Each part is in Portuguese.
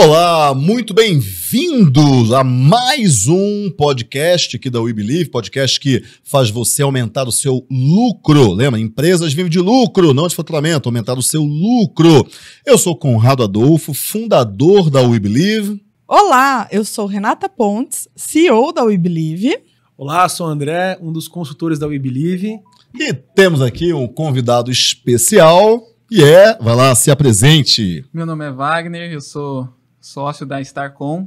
Olá, muito bem-vindos a mais um podcast aqui da We Believe, podcast que faz você aumentar o seu lucro. Lembra? Empresas vivem de lucro, não de faturamento, aumentar o seu lucro. Eu sou Conrado Adolfo, fundador da We Believe. Olá, eu sou Renata Pontes, CEO da We Believe. Olá, sou André, um dos consultores da We Believe. E temos aqui um convidado especial. E yeah, é, vai lá, se apresente. Meu nome é Wagner, eu sou sócio da Starcom.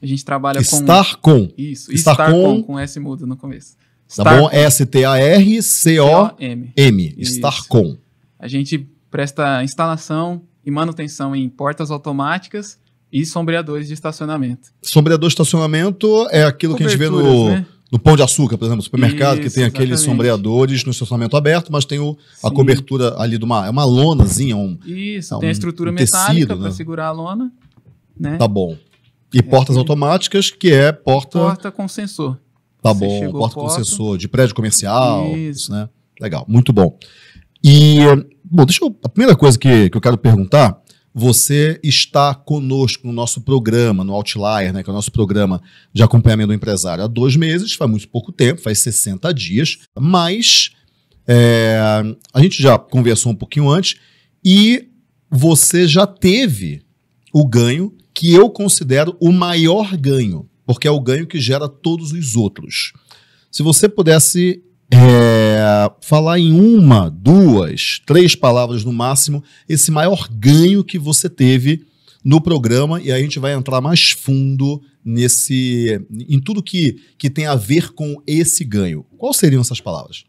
A gente trabalha com. Starcom. Isso, Starcom. com S mudo no começo. tá bom? S-T-A-R-C-O-M. Starcom. A gente presta instalação e manutenção em portas automáticas e sombreadores de estacionamento. Sombreador de estacionamento é aquilo que a gente vê no. Né? no Pão de Açúcar, por exemplo, no supermercado, Isso, que tem exatamente. aqueles sombreadores no estacionamento aberto, mas tem o, a cobertura ali de uma. É uma lonazinha, um. Isso, tá, tem a estrutura um metálica para né? segurar a lona. Né? Tá bom. E é portas que... automáticas, que é porta. Porta com sensor. Tá Você bom, porta, porta com sensor, de prédio comercial. Isso. isso, né? Legal, muito bom. E, bom, deixa eu. A primeira coisa que, que eu quero perguntar você está conosco no nosso programa, no Outlier, né, que é o nosso programa de acompanhamento do empresário há dois meses, faz muito pouco tempo, faz 60 dias, mas é, a gente já conversou um pouquinho antes e você já teve o ganho que eu considero o maior ganho, porque é o ganho que gera todos os outros. Se você pudesse é, falar em uma, duas, três palavras no máximo, esse maior ganho que você teve no programa e a gente vai entrar mais fundo nesse em tudo que, que tem a ver com esse ganho. Quais seriam essas palavras?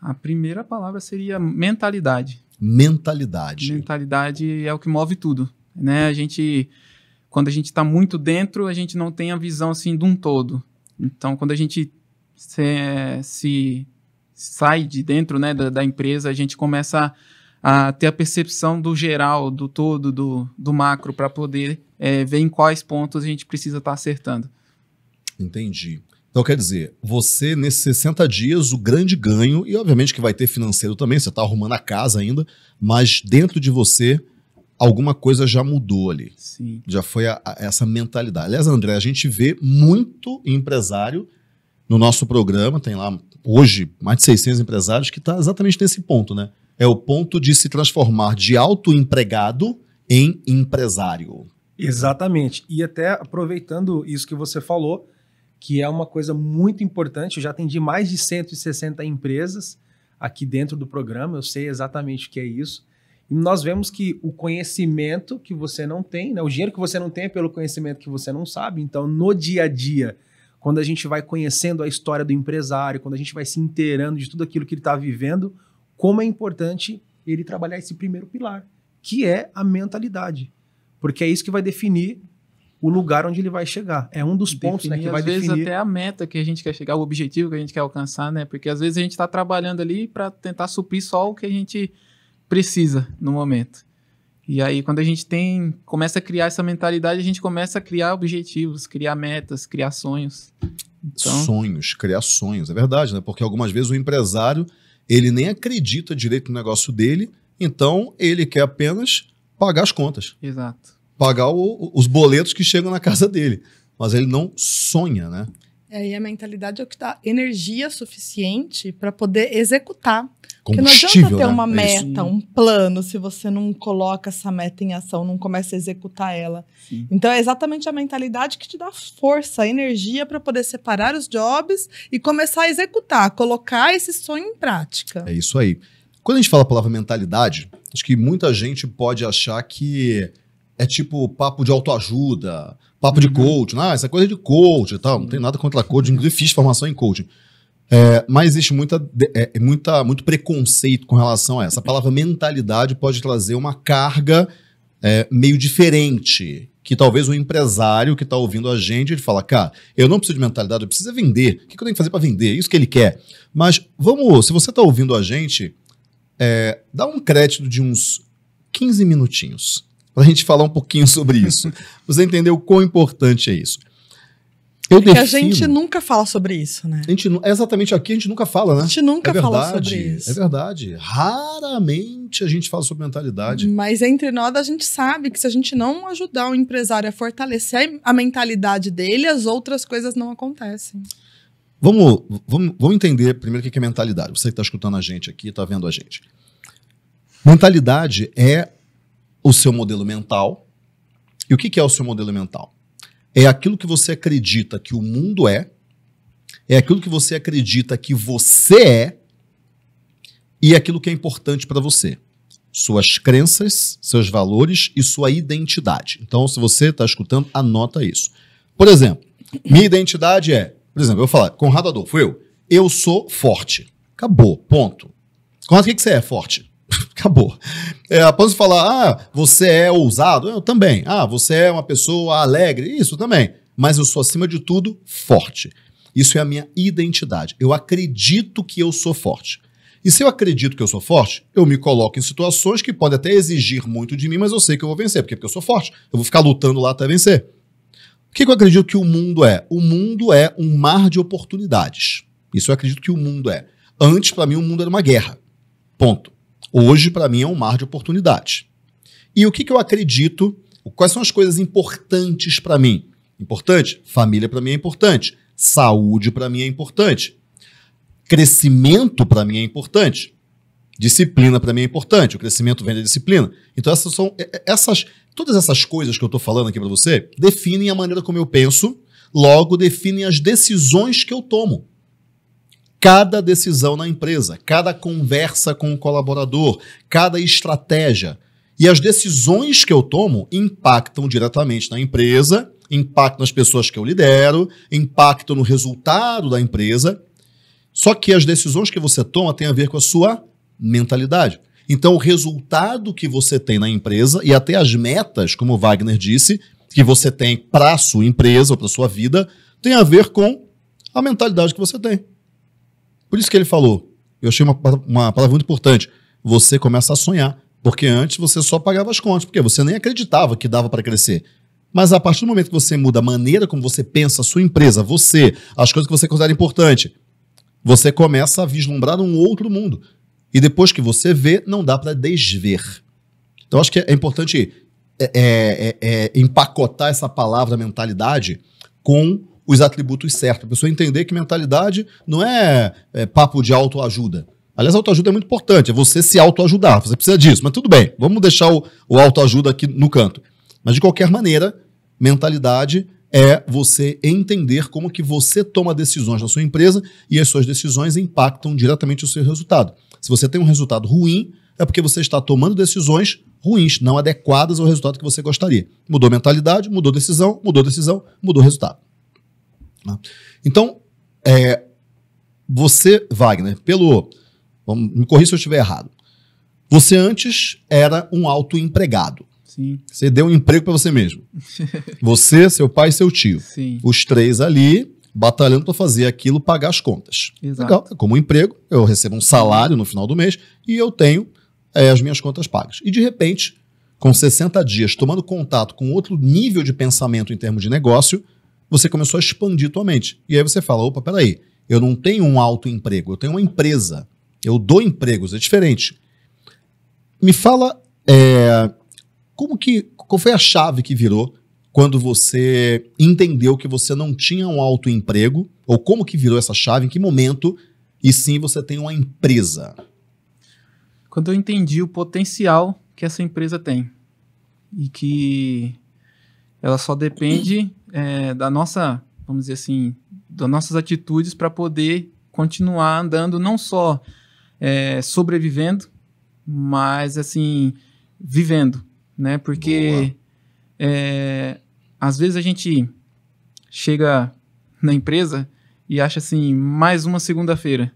A primeira palavra seria mentalidade. Mentalidade. Mentalidade é o que move tudo, né? A gente quando a gente está muito dentro, a gente não tem a visão assim de um todo. Então, quando a gente se, se sai de dentro né, da, da, empresa, a gente começa a, a, ter a percepção do geral, do todo, do, do macro, para poder é, ver em quais pontos a gente precisa estar tá acertando. Entendi. Então, quer dizer, você, nesses 60 dias, o grande ganho, e obviamente que vai ter financeiro também, você está arrumando a casa ainda, mas dentro de você alguma coisa já mudou ali. Sim. Já foi a, a, essa mentalidade. Aliás, André, a gente vê muito empresário no nosso programa, tem lá hoje mais de 600 empresários que está exatamente nesse ponto, né? É o ponto de se transformar de autoempregado em empresário. Exatamente. E até aproveitando isso que você falou, que é uma coisa muito importante, eu já atendi mais de 160 empresas aqui dentro do programa, eu sei exatamente o que é isso. E nós vemos que o conhecimento que você não tem, né? o dinheiro que você não tem é pelo conhecimento que você não sabe. Então, no dia a dia, quando a gente vai conhecendo a história do empresário, quando a gente vai se inteirando de tudo aquilo que ele está vivendo, como é importante ele trabalhar esse primeiro pilar, que é a mentalidade. Porque é isso que vai definir o lugar onde ele vai chegar. É um dos definir, pontos né, que vai definir. Às vezes até a meta que a gente quer chegar, o objetivo que a gente quer alcançar, né? Porque às vezes a gente está trabalhando ali para tentar suprir só o que a gente precisa no momento. E aí, quando a gente tem, começa a criar essa mentalidade, a gente começa a criar objetivos, criar metas, criar sonhos. Então... Sonhos, criar sonhos, é verdade, né? Porque algumas vezes o empresário, ele nem acredita direito no negócio dele, então ele quer apenas pagar as contas. Exato. Pagar o, os boletos que chegam na casa dele. Mas ele não sonha, né? É, e a mentalidade é o que dá energia suficiente para poder executar. Porque não adianta ter né? uma é meta, um plano, se você não coloca essa meta em ação, não começa a executar ela. Sim. Então é exatamente a mentalidade que te dá força, energia para poder separar os jobs e começar a executar, colocar esse sonho em prática. É isso aí. Quando a gente fala a palavra mentalidade, acho que muita gente pode achar que é tipo papo de autoajuda, papo uhum. de coaching. Ah, essa é coisa de coaching e tal. Não tem nada contra coaching. Inclusive, fiz formação em coaching. É, mas existe muita, é, é, muita, muito preconceito com relação a essa. A palavra mentalidade pode trazer uma carga é, meio diferente. Que talvez o empresário que está ouvindo a gente, ele fala, cara, eu não preciso de mentalidade, eu preciso é vender. O que eu tenho que fazer para vender? Isso que ele quer. Mas vamos, se você está ouvindo a gente, dá um crédito de uns 15 minutinhos para a gente falar um pouquinho sobre isso. você entender o quão importante é isso. Eu é defino, a gente nunca fala sobre isso, né? A gente, exatamente aqui a gente nunca fala, né? A gente nunca é verdade, fala sobre é isso. É verdade. Raramente a gente fala sobre mentalidade. Mas entre nós a gente sabe que se a gente não ajudar o empresário a fortalecer a mentalidade dele, as outras coisas não acontecem. Vamos, vamos, vamos entender primeiro o que é mentalidade. Você que está escutando a gente aqui, está vendo a gente. Mentalidade é o seu modelo mental. E o que, é o seu modelo mental? É aquilo que você acredita que o mundo é, é aquilo que você acredita que você é e é aquilo que é importante para você. Suas crenças, seus valores e sua identidade. Então, se você está escutando, anota isso. Por exemplo, minha identidade é, por exemplo, eu falar, Conrado Adolfo, eu, eu sou forte. Acabou, ponto. Conrado, o que, que você é forte? Acabou. É, após falar, ah, você é ousado, eu também. Ah, você é uma pessoa alegre, isso também. Mas eu sou, acima de tudo, forte. Isso é a minha identidade. Eu acredito que eu sou forte. E se eu acredito que eu sou forte, eu me coloco em situações que podem até exigir muito de mim, mas eu sei que eu vou vencer. Por quê? Porque eu sou forte. Eu vou ficar lutando lá até vencer. O que eu acredito que o mundo é? O mundo é um mar de oportunidades. Isso eu acredito que o mundo é. Antes, para mim, o mundo era uma guerra. Ponto hoje para mim é um mar de oportunidades. E o que, que eu acredito? Quais são as coisas importantes para mim? Importante? Família para mim é importante. Saúde para mim é importante. Crescimento para mim é importante. Disciplina para mim é importante. O crescimento vem da disciplina. Então essas são é, é, essas todas essas coisas que eu estou falando aqui para você definem a maneira como eu penso. Logo definem as decisões que eu tomo cada decisão na empresa, cada conversa com o colaborador, cada estratégia. E as decisões que eu tomo impactam diretamente na empresa, impactam nas pessoas que eu lidero, impactam no resultado da empresa. Só que as decisões que você toma têm a ver com a sua mentalidade. Então, o resultado que você tem na empresa e até as metas, como o Wagner disse, que você tem para a sua empresa ou para a sua vida, tem a ver com a mentalidade que você tem. Por isso que ele falou, eu achei uma, uma palavra muito importante, você começa a sonhar, porque antes você só pagava as contas, porque você nem acreditava que dava para crescer. Mas a partir do momento que você muda a maneira como você pensa, a sua empresa, você, as coisas que você considera importante, você começa a vislumbrar um outro mundo. E depois que você vê, não dá para desver. Então, acho que é importante é, é, é, é, empacotar essa palavra mentalidade com os atributos certos. A pessoa entender que mentalidade não é, é papo de autoajuda. Aliás, autoajuda é muito importante, é você se autoajudar, você precisa disso, mas tudo bem, vamos deixar o, o autoajuda aqui no canto. Mas de qualquer maneira, mentalidade é você entender como que você toma decisões na sua empresa e as suas decisões impactam diretamente o seu resultado. Se você tem um resultado ruim, é porque você está tomando decisões ruins, não adequadas ao resultado que você gostaria. Mudou mentalidade, mudou decisão, mudou decisão, mudou resultado. Né? Então, é, você, Wagner, pelo. Vamos, me corrija se eu estiver errado. Você antes era um autoempregado. Sim. Você deu um emprego para você mesmo. você, seu pai e seu tio. Sim. Os três ali batalhando para fazer aquilo, pagar as contas. Exato. Legal. Né? Como um emprego, eu recebo um salário no final do mês e eu tenho é, as minhas contas pagas. E de repente, com 60 dias, tomando contato com outro nível de pensamento em termos de negócio, você começou a expandir tua mente. E aí você fala: opa, peraí, eu não tenho um alto emprego, eu tenho uma empresa. Eu dou empregos, é diferente. Me fala é, como que. Qual foi a chave que virou quando você entendeu que você não tinha um alto emprego? Ou como que virou essa chave? Em que momento? E sim, você tem uma empresa. Quando eu entendi o potencial que essa empresa tem e que ela só depende é, da nossa, vamos dizer assim, das nossas atitudes para poder continuar andando, não só é, sobrevivendo, mas assim, vivendo, né? Porque é, às vezes a gente chega na empresa e acha assim, mais uma segunda-feira.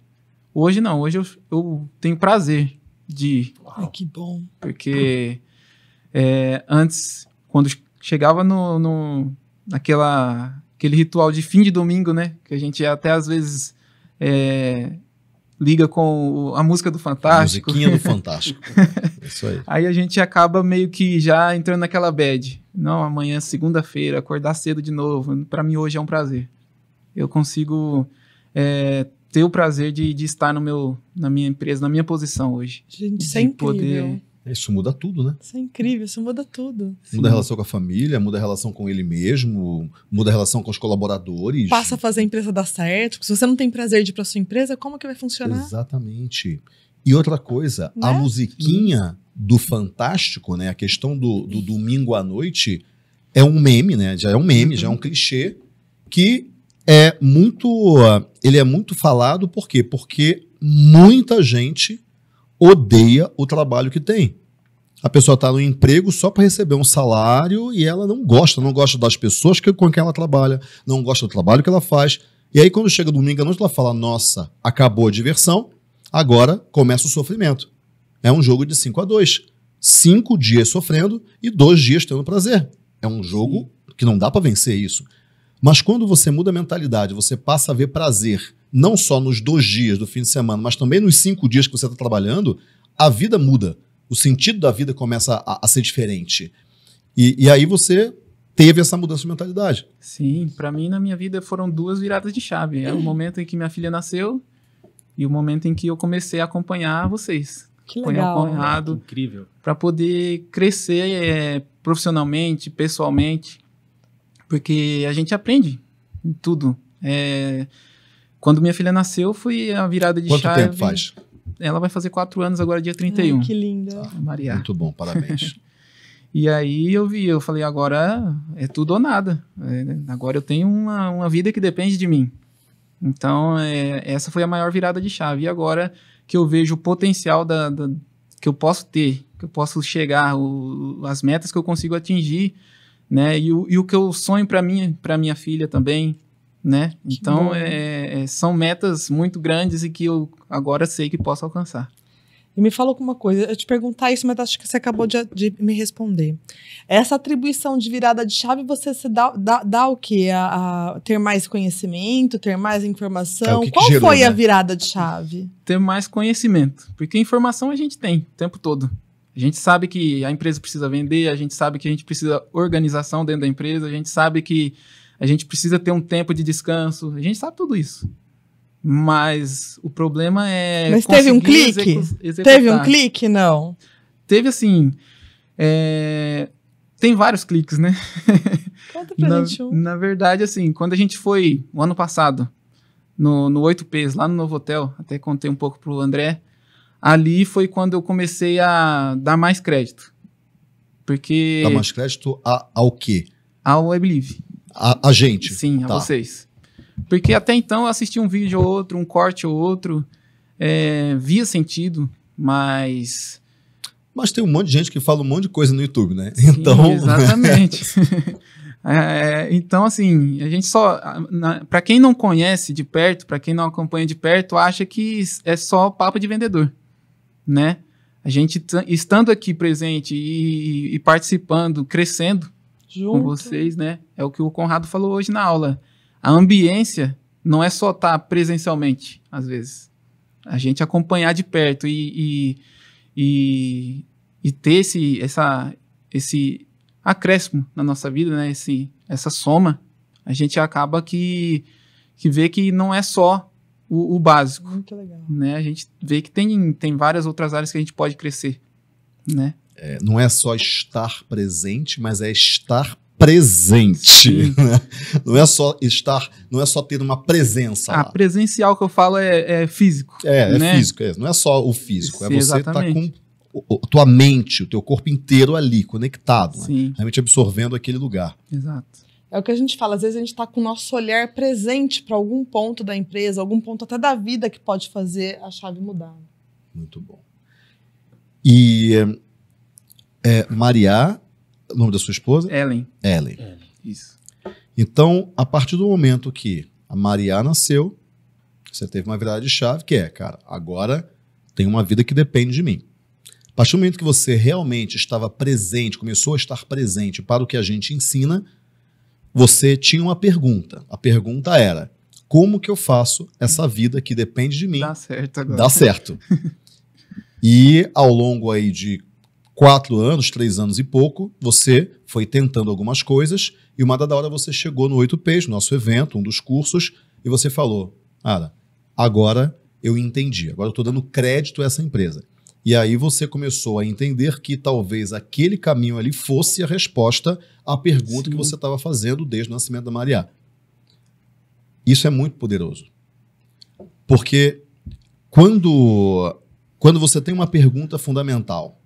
Hoje não, hoje eu, eu tenho prazer de. Ai, que bom! Porque é, antes, quando chegava no, no, naquela aquele ritual de fim de domingo, né? Que a gente até às vezes é, liga com a música do Fantástico. A musiquinha do Fantástico. Isso aí. Aí a gente acaba meio que já entrando naquela bad. Não, amanhã segunda-feira, acordar cedo de novo. Para mim hoje é um prazer. Eu consigo é, ter o prazer de, de, estar no meu, na minha empresa, na minha posição hoje. Gente, isso é Poder isso muda tudo, né? Isso é incrível, isso muda tudo. Muda Sim. a relação com a família, muda a relação com ele mesmo, muda a relação com os colaboradores. Passa a fazer a empresa dar certo. Porque se você não tem prazer de ir para sua empresa, como que vai funcionar? Exatamente. E outra coisa, né? a musiquinha uhum. do Fantástico, né? A questão do, do domingo à noite é um meme, né? Já é um meme, uhum. já é um uhum. clichê que é muito, ele é muito falado por quê? Porque muita gente odeia o trabalho que tem. A pessoa está no emprego só para receber um salário e ela não gosta, não gosta das pessoas que, com quem ela trabalha, não gosta do trabalho que ela faz. E aí, quando chega domingo à noite, ela fala: Nossa, acabou a diversão, agora começa o sofrimento. É um jogo de 5 a 2. Cinco dias sofrendo e dois dias tendo prazer. É um jogo que não dá para vencer isso. Mas quando você muda a mentalidade, você passa a ver prazer não só nos dois dias do fim de semana, mas também nos cinco dias que você está trabalhando, a vida muda. O sentido da vida começa a, a ser diferente. E, e, aí você teve essa mudança de mentalidade. Sim, para mim, na minha vida, foram duas viradas de chave. É o momento em que minha filha nasceu e o momento em que eu comecei a acompanhar vocês. Que legal. Acompanhar Conrado. Incrível. Para poder crescer é, profissionalmente, pessoalmente, porque a gente aprende em tudo. É, quando minha filha nasceu, foi a virada de Quanto chave. Quanto tempo faz? Ela vai fazer quatro anos agora, dia 31. Ai, que linda. Ah, Maria. Muito bom, parabéns. e aí eu vi, eu falei, agora é tudo ou nada. É, né? agora eu tenho uma, uma vida que depende de mim. Então, é, essa foi a maior virada de chave. E agora que eu vejo o potencial da, da que eu posso ter, que eu posso chegar, o, as metas que eu consigo atingir, né? E o, e o que eu sonho para mim, para minha filha também, né? Que então, é, é, são metas muito grandes e que eu agora sei que posso alcançar. E me fala alguma coisa, eu te perguntar isso, mas acho que você acabou de, de me responder. Essa atribuição de virada de chave, você se dá, dá, dá o quê? A, a, ter mais conhecimento, ter mais informação? É que Qual que gerou, foi né? a virada de chave? Ter mais conhecimento, porque informação a gente tem o tempo todo. A gente sabe que a empresa precisa vender, a gente sabe que a gente precisa organização dentro da empresa, a gente sabe que a gente precisa ter um tempo de descanso, a gente sabe tudo isso. Mas o problema é. Mas teve um clique? Teve um clique? Não. Teve assim. É... Tem vários cliques, né? Conta pra na, gente um. Na verdade, assim, quando a gente foi, o ano passado, no, no 8Ps, lá no Novo Hotel, até contei um pouco pro André, ali foi quando eu comecei a dar mais crédito. Porque. Dar mais crédito a, ao quê? Ao I Believe. A, a gente? Sim, tá. a vocês. Porque até então eu assisti um vídeo ou outro, um corte ou outro, é, via sentido, mas... Mas tem um monte de gente que fala um monte de coisa no YouTube, né? Sim, então... Exatamente. É, então, assim, a gente só. Para quem não conhece de perto, para quem não acompanha de perto, acha que é só papo de vendedor, né? A gente, estando aqui presente e, e participando, crescendo, Junto. com vocês, né? É o que o Conrado falou hoje na aula. A ambiência não é só estar tá presencialmente, às vezes. A gente acompanhar de perto e, e, e, e ter esse, essa, esse acréscimo na nossa vida, né? Esse, essa soma, a gente acaba que, que vê que não é só o, o básico. Né? A gente vê que tem, tem várias outras áreas que a gente pode crescer, né? é, não é só estar presente, mas é estar presente. Né? Não é só estar, não é só ter uma presença. A ah, lá. presencial que eu falo é, é físico. É, é né? é físico, é, não é só o físico, é Sim, é você estar tá com o, tua mente, o teu corpo inteiro ali, conectado, né? realmente absorvendo aquele lugar. Exato. É o que a gente fala, às vezes a gente está com o nosso olhar presente para algum ponto da empresa, algum ponto até da vida que pode fazer a chave mudar. Muito bom. E é Mariá, o nome da sua esposa? Ellen. Ellen. Ellen. Isso. Então, a partir do momento que a Mariá nasceu, você teve uma virada de chave que é, cara, agora tem uma vida que depende de mim. A partir do momento que você realmente estava presente, começou a estar presente para o que a gente ensina, você tinha uma pergunta. A pergunta era: como que eu faço essa vida que depende de mim? Dá certo agora. Dá certo. e ao longo aí de quatro anos, três anos e pouco, você foi tentando algumas coisas e uma dada hora você chegou no 8Ps, nosso evento, um dos cursos, e você falou, cara, agora eu entendi, agora eu estou dando crédito a essa empresa. E aí você começou a entender que talvez aquele caminho ali fosse a resposta à pergunta Sim. que você estava fazendo desde o nascimento da Mariá. Isso é muito poderoso. Porque quando, quando você tem uma pergunta fundamental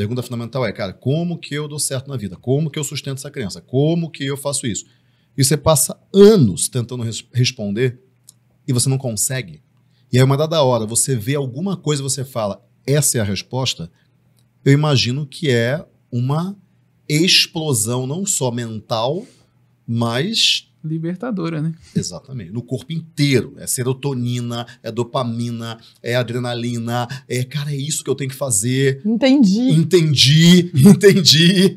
Pergunta fundamental é, cara, como que eu dou certo na vida? Como que eu sustento essa criança Como que eu faço isso? E você passa anos tentando res responder e você não consegue. E aí, uma dada hora, você vê alguma coisa você fala, essa é a resposta. Eu imagino que é uma explosão, não só mental, mas libertadora, né? Exatamente. No corpo inteiro. É serotonina, é dopamina, é adrenalina. É, cara, é isso que eu tenho que fazer. Entendi. Entendi, entendi.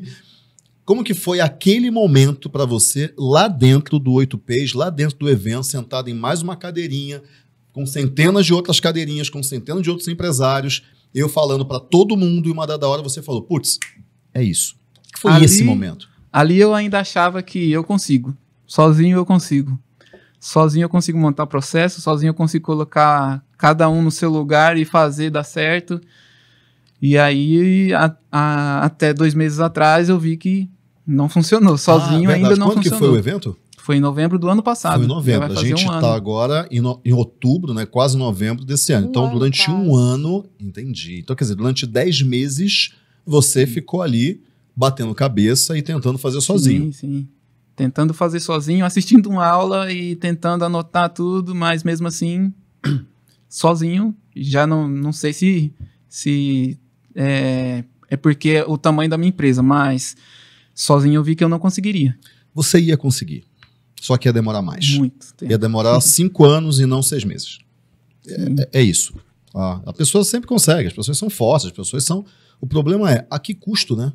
Como que foi aquele momento para você lá dentro do 8 Page, lá dentro do evento, sentado em mais uma cadeirinha, com centenas de outras cadeirinhas, com centenas de outros empresários, eu falando para todo mundo e uma dada hora você falou: "Putz, é isso". Foi ali, esse momento. Ali eu ainda achava que eu consigo. Sozinho eu consigo. Sozinho eu consigo montar processo, sozinho eu consigo colocar cada um no seu lugar e fazer dar certo. E aí, a, a, até dois meses atrás, eu vi que não funcionou. Ah, sozinho ah, ainda não Quando funcionou. Quando que foi o evento? Foi em novembro do ano passado. Foi em novembro. A gente está um tá agora em, no, em, outubro, né? Quase novembro desse ano. Um então, ano durante quase. um ano, entendi. Então, quer dizer, durante dez meses, você sim. ficou ali batendo cabeça e tentando fazer sozinho. Sim, sim tentando fazer sozinho, assistindo uma aula e tentando anotar tudo, mas mesmo assim, sozinho, já não, não sei se, se é, é porque é o tamanho da minha empresa, mas sozinho eu vi que eu não conseguiria. Você ia conseguir, só que ia demorar mais. Muito tempo. Ia demorar cinco anos e não seis meses. É, é, é, isso. Ah, a pessoa sempre consegue, as pessoas são fortes, as pessoas são. O problema é a que custo, né?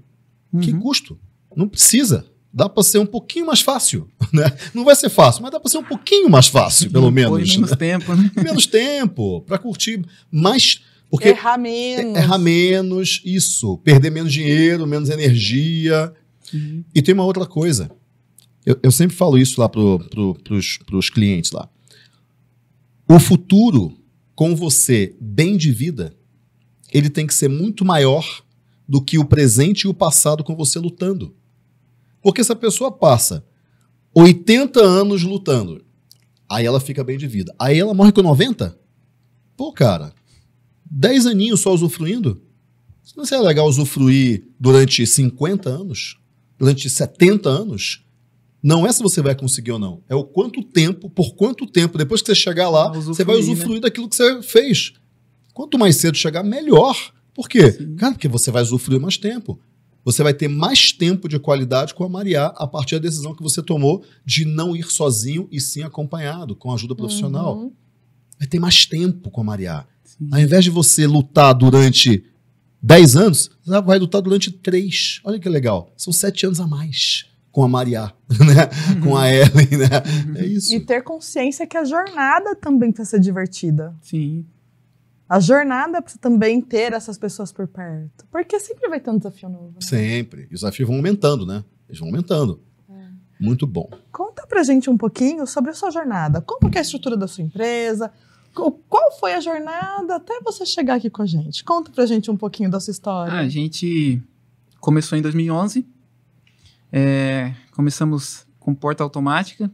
Uhum. Que custo? Não precisa dá para ser um pouquinho mais fácil, né? Não vai ser fácil, mas dá para ser um pouquinho mais fácil, pelo menos. menos né? tempo, né? Menos tempo para curtir mais, porque errar menos, errar menos, isso, perder menos dinheiro, menos energia. Uhum. E tem uma outra coisa. Eu, eu sempre falo isso lá para pro, pros, pros clientes lá. O futuro com você bem de vida, ele tem que ser muito maior do que o presente e o passado com você lutando. Porque se a pessoa passa 80 anos lutando, aí ela fica bem de vida. Aí ela morre com 90? Pô, cara, 10 aninhos só usufruindo? Não seria legal usufruir durante 50 anos? Durante 70 anos? Não é se você vai conseguir ou não. É o quanto tempo, por quanto tempo, depois que você chegar lá, você vai usufruir né? daquilo que você fez. Quanto mais cedo chegar, melhor. Por quê? Sim. Cara, porque você vai usufruir mais tempo você vai ter mais tempo de qualidade com a Mariá a partir da decisão que você tomou de não ir sozinho e sim acompanhado, com ajuda uhum. profissional. Uhum. Vai ter mais tempo com a Mariá. Sim. Ao invés de você lutar durante 10 anos, você vai lutar durante 3. Olha que legal. São 7 anos a mais com a Mariá, né? Uhum. com a Ellen, né? Uhum. É isso. E ter consciência que a jornada também precisa ser divertida. Sim a jornada é para também ter essas pessoas por perto. Porque sempre vai ter um desafio novo. Né? Sempre. E os desafios vão aumentando, né? Eles vão aumentando. É. Muito bom. Conta pra gente um pouquinho sobre a sua jornada. Como que é a estrutura da sua empresa? Qual foi a jornada até você chegar aqui com a gente? Conta pra gente um pouquinho da sua história. Ah, a gente começou em 2011. É, começamos com porta automática.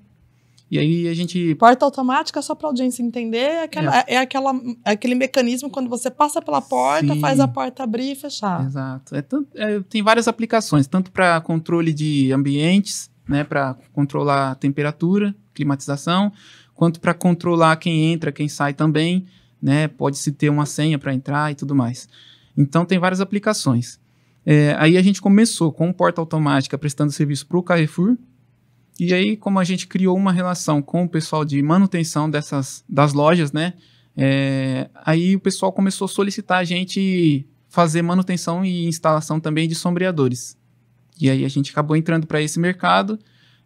E aí a gente. Porta automática, só para a audiência entender, é, aquela, é. é aquela, é aquele mecanismo quando você passa pela porta, Sim. faz a porta abrir e fechar. Exato. É tanto, é, tem várias aplicações, tanto para controle de ambientes, né, para controlar a temperatura, climatização, quanto para controlar quem entra, quem sai também. Né, Pode-se ter uma senha para entrar e tudo mais. Então, tem várias aplicações. É, aí a gente começou com porta automática prestando serviço para o Carrefour, e aí, como a gente criou uma relação com o pessoal de manutenção dessas das lojas, né? É, aí o pessoal começou a solicitar a gente fazer manutenção e instalação também de sombreadores. E aí a gente acabou entrando para esse mercado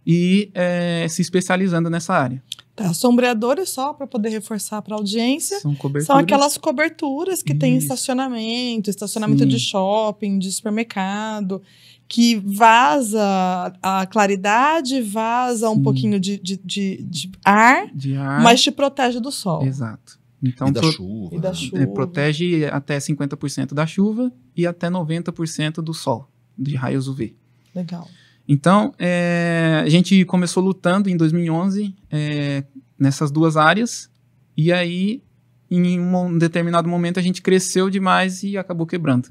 e é, se especializando nessa área. Tá, sombreadores só para poder reforçar para a audiência. São, são aquelas coberturas que Isso. tem estacionamento, estacionamento Sim. de shopping, de supermercado que vaza a claridade, vaza um Sim. pouquinho de, de, de, de, ar, de, ar, mas te protege do sol. Exato. Então, e da, pro... chuva. E da é, chuva. Protege até 50% da chuva e até 90% do sol, de raios UV. Legal. Então, é, a gente começou lutando em 2011 é, nessas duas áreas, e aí, em um determinado momento, a gente cresceu demais e acabou quebrando.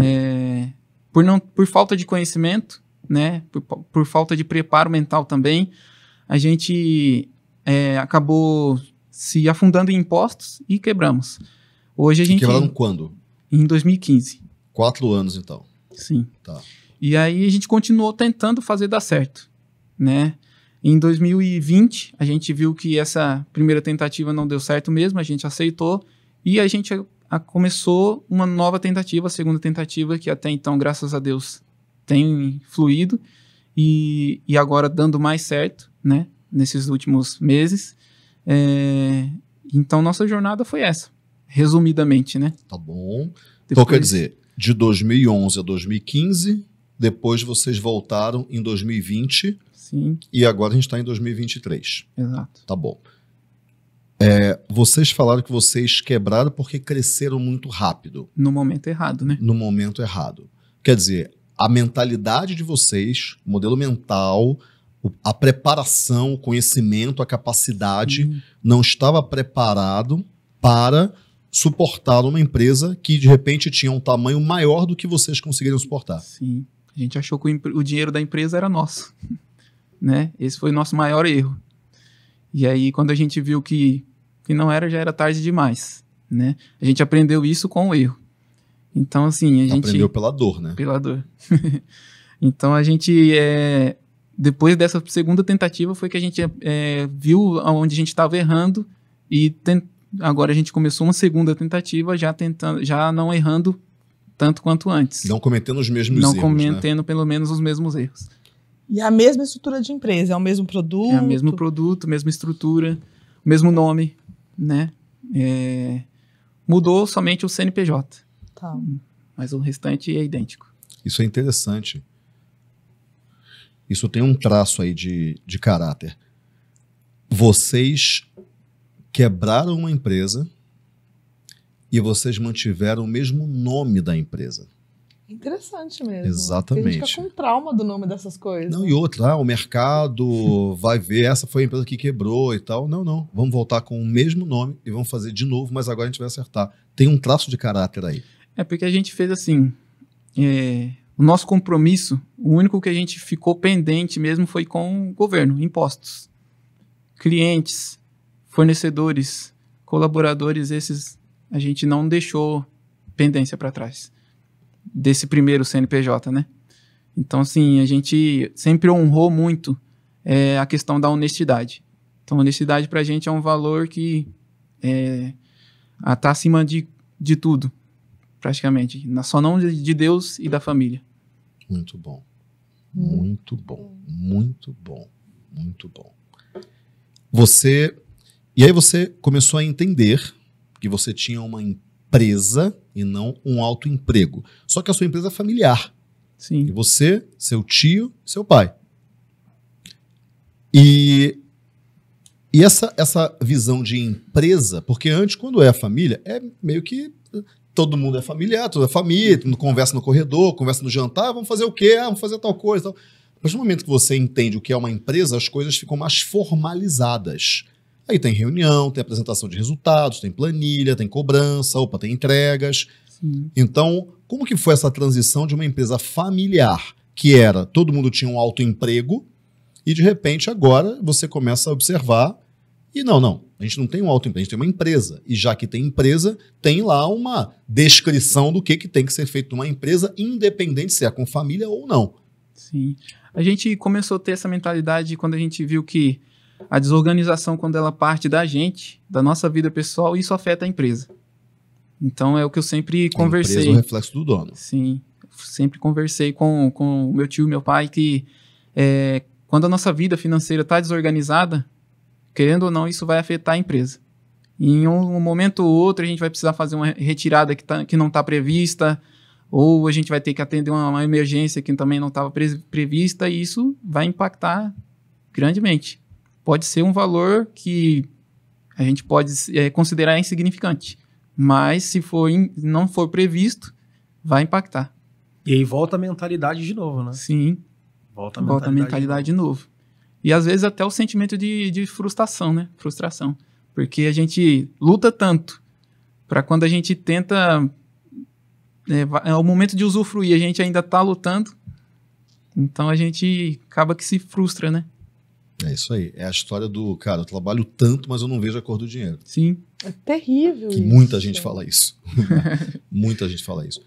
É, por, não, por falta de conhecimento, né, por, por falta de preparo mental também, a gente é, acabou se afundando em impostos e quebramos. Hoje a gente. quebraram quando? Em 2015. Quatro anos, então. Sim. Tá. E aí a gente continuou tentando fazer dar certo, né? Em 2020, a gente viu que essa primeira tentativa não deu certo mesmo, a gente aceitou e a gente começou uma nova tentativa, a segunda tentativa, que até então, graças a Deus, tem fluído e, e agora dando mais certo, né? Nesses últimos meses. É, então, nossa jornada foi essa, resumidamente, né? Tá bom. Então, depois... Então, quer dizer, de 2011 a 2015, depois vocês voltaram em 2020. Sim. E agora a gente está em 2023. Exato. Tá bom. É, vocês falaram que vocês quebraram porque cresceram muito rápido. No momento errado, né? No momento errado. Quer dizer, a mentalidade de vocês, o modelo mental, a preparação, o conhecimento, a capacidade uhum. não estava preparado para suportar uma empresa que de repente tinha um tamanho maior do que vocês conseguiriam suportar. Sim. A gente achou que o, dinheiro da empresa era nosso. né? Esse foi o nosso maior erro. E aí, quando a gente viu que que não era, já era tarde demais, né? A gente aprendeu isso com o erro. Então, assim, a gente... Aprendeu pela dor, né? Pela dor. então, a gente... É, depois dessa segunda tentativa foi que a gente é, viu onde a gente estava errando e tent... agora a gente começou uma segunda tentativa já tentando já não errando tanto quanto antes não cometendo os mesmos não erros não né? cometendo né? pelo menos os mesmos erros e a mesma estrutura de empresa é o mesmo produto é o mesmo produto mesma estrutura mesmo nome né? É, mudou somente o CNPJ. Tá. Mas o restante é idêntico. Isso é interessante. Isso tem um traço aí de, de caráter. Vocês quebraram uma empresa e vocês mantiveram o mesmo nome da empresa. Interessante mesmo. Exatamente. a gente fica com trauma do nome dessas coisas. Não, e outra, ah, o mercado vai ver, essa foi a empresa que quebrou e tal. Não, não. Vamos voltar com o mesmo nome e vamos fazer de novo, mas agora a gente vai acertar. Tem um traço de caráter aí. É porque a gente fez assim. É, o nosso compromisso, o único que a gente ficou pendente mesmo foi com o governo, impostos. Clientes, fornecedores, colaboradores, esses a gente não deixou pendência para trás desse primeiro CNPJ, né? Então, assim, a gente sempre honrou muito é, a questão da honestidade. Então, honestidade para a gente é um valor que está é, tá acima de, de tudo, praticamente. só não de Deus e da família. Muito bom. Muito bom. Muito bom. Muito bom. Você. E aí você começou a entender que você tinha uma empresa empresa e não um autoemprego. Só que a sua empresa é familiar. Sim. E você, seu tio, seu pai. E, e essa, essa visão de empresa, porque antes, quando é a família, é meio que eh, todo mundo é familiar, toda família, todo mundo conversa no corredor, conversa no jantar, vamos fazer o quê? Ah, vamos fazer tal coisa. Tal. Mas no momento que você entende o que é uma empresa, as coisas ficam mais formalizadas. Aí tem reunião, tem apresentação de resultados, tem planilha, tem cobrança, opa, tem entregas. Sim. Então, como que foi essa transição de uma empresa familiar, que era todo mundo tinha um alto emprego, e de repente agora você começa a observar e não, não, a gente não tem um autoemprego, a gente tem uma empresa. E já que tem empresa, tem lá uma descrição do que, que tem que ser feito numa empresa, independente se é com família ou não. Sim. A gente começou a ter essa mentalidade quando a gente viu que a desorganização, quando ela parte da gente, da nossa vida pessoal, isso afeta a empresa. Então é o que eu sempre conversei. empresa é o reflexo do dono. Sim. Sempre conversei com, com meu tio, meu pai, que é, quando a nossa vida financeira está desorganizada, querendo ou não, isso vai afetar a empresa. Em um momento ou outro, a gente vai precisar fazer uma retirada que, tá, que não está prevista, ou a gente vai ter que atender uma, uma emergência que também não estava pre prevista, e isso vai impactar grandemente pode ser um valor que a gente pode é, considerar insignificante, mas se for in, não for previsto, vai impactar. E aí volta a mentalidade de novo, né? Sim. Volta a mentalidade, volta a mentalidade de, novo. de, novo. E às vezes até o sentimento de, de frustração, né? Frustração. Porque a gente luta tanto para quando a gente tenta. É, é o momento de usufruir, a gente ainda está lutando. Então a gente acaba que se frustra, né? É isso aí. É a história do, cara, eu trabalho tanto, mas eu não vejo a cor do dinheiro. Sim. É terrível que isso. Muita gente fala isso. muita gente fala isso.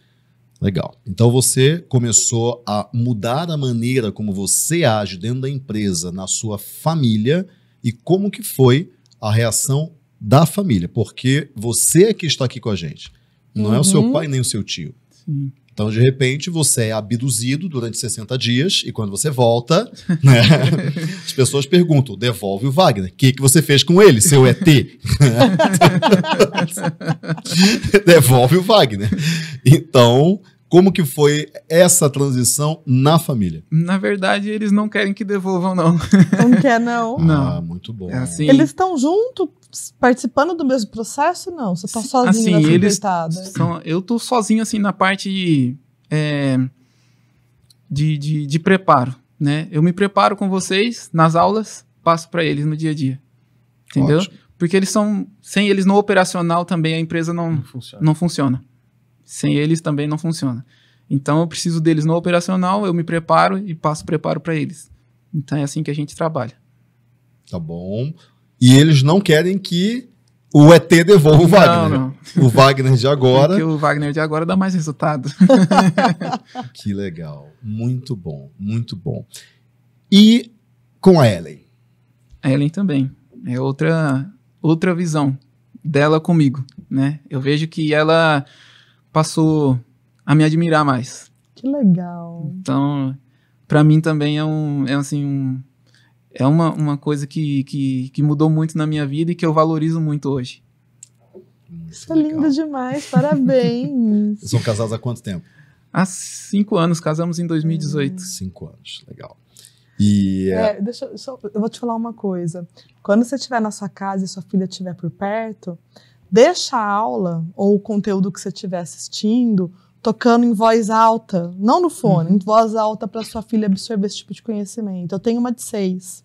Legal. Então você começou a mudar a maneira como você age dentro da empresa, na sua família e como que foi a reação da família, porque você é que está aqui com a gente. Não uhum. é o seu uhum. pai nem o seu tio. Sim. Então, de repente, você é abduzido durante 60 dias e quando você volta, né, as pessoas perguntam: devolve o Wagner, o que, que você fez com ele, seu ET? devolve o Wagner. Então, como que foi essa transição na família? Na verdade, eles não querem que devolvam, não. Não quer, não? Não. Ah, muito bom. É assim, eles estão juntos, participando do mesmo processo, não? Você está sozinho assim, nessa eles são, Eu estou sozinho, assim, na parte de, é, de, de, de preparo, né? Eu me preparo com vocês nas aulas, passo para eles no dia a dia. Entendeu? Ótimo. Porque eles são... Sem eles no operacional também a empresa não, não funciona. Não funciona. Sem eles também não funciona. Então eu preciso deles no operacional, eu me preparo e passo preparo para eles. Então é assim que a gente trabalha. Tá bom. E eles não querem que o ET devolva o Wagner. não. O Wagner de agora. Porque o Wagner de agora dá mais resultado. que legal. Muito bom, muito bom. E com a Ellen? A Ellen também. É outra, outra visão dela comigo, né? Eu vejo que ela passou a me admirar mais. Que legal. Então, para mim também é um, é assim, um, é uma, uma coisa que, que, que mudou muito na minha vida e que eu valorizo muito hoje. Isso é lindo demais, parabéns. Vocês são casados há quanto tempo? Há cinco anos, casamos em 2018. Hum. Cinco anos, legal. E, é... é deixa, só, eu vou te falar uma coisa. Quando você estiver na sua casa e sua filha estiver por perto, Deixa a aula ou o conteúdo que você estiver assistindo tocando em voz alta, não no fone, uhum. em voz alta para sua filha absorver esse tipo de conhecimento. Eu tenho uma de seis.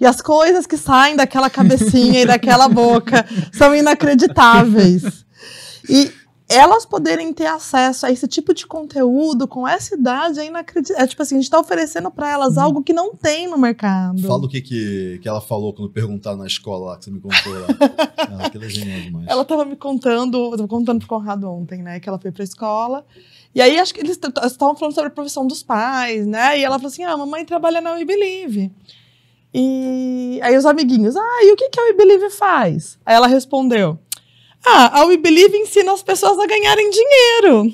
E as coisas que saem daquela cabecinha e daquela boca são inacreditáveis. E, elas poderem ter acesso a esse tipo de conteúdo com essa idade é inacreditável. É, tipo assim, a gente está oferecendo para elas hum. algo que não tem no mercado. Fala o que, que, que ela falou quando perguntaram na escola lá, que você me contou lá. ah, aquilo é genial Ela estava me contando, estava contando o Conrado ontem, né, que ela foi para a escola. E aí acho que eles estavam falando sobre a profissão dos pais, né? E ela falou assim: ah, a mamãe trabalha na We Believe. E aí os amiguinhos, ah, e o que, que a We Believe faz? Aí ela respondeu ah, a We Believe ensina as pessoas a ganharem dinheiro.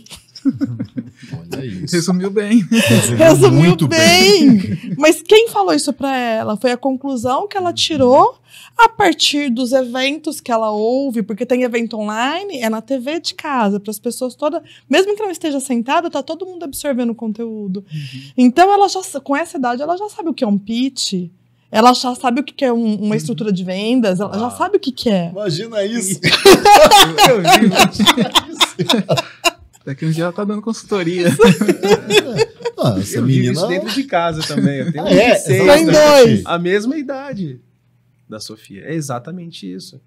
Olha isso. Resumiu bem. Resumiu Muito bem. Mas quem falou isso para ela? Foi a conclusão que ela tirou a partir dos eventos que ela ouve, porque tem evento online, é na TV de casa, para as pessoas todas, mesmo que não esteja sentada, tá todo mundo absorvendo o conteúdo. Uhum. Então ela já com essa idade ela já sabe o que é um pitch. Ela já sabe o que é um, uma uhum. estrutura de vendas, ela ah, já sabe o que, que é. Imagina isso. Meu Deus, imagina isso. Daqui um dia ela tá dando consultoria. Nossa, é. ah, essa eu menina... isso dentro de casa também. Eu tenho ah, é, seis, tem né? dois. A mesma idade da Sofia. É exatamente isso.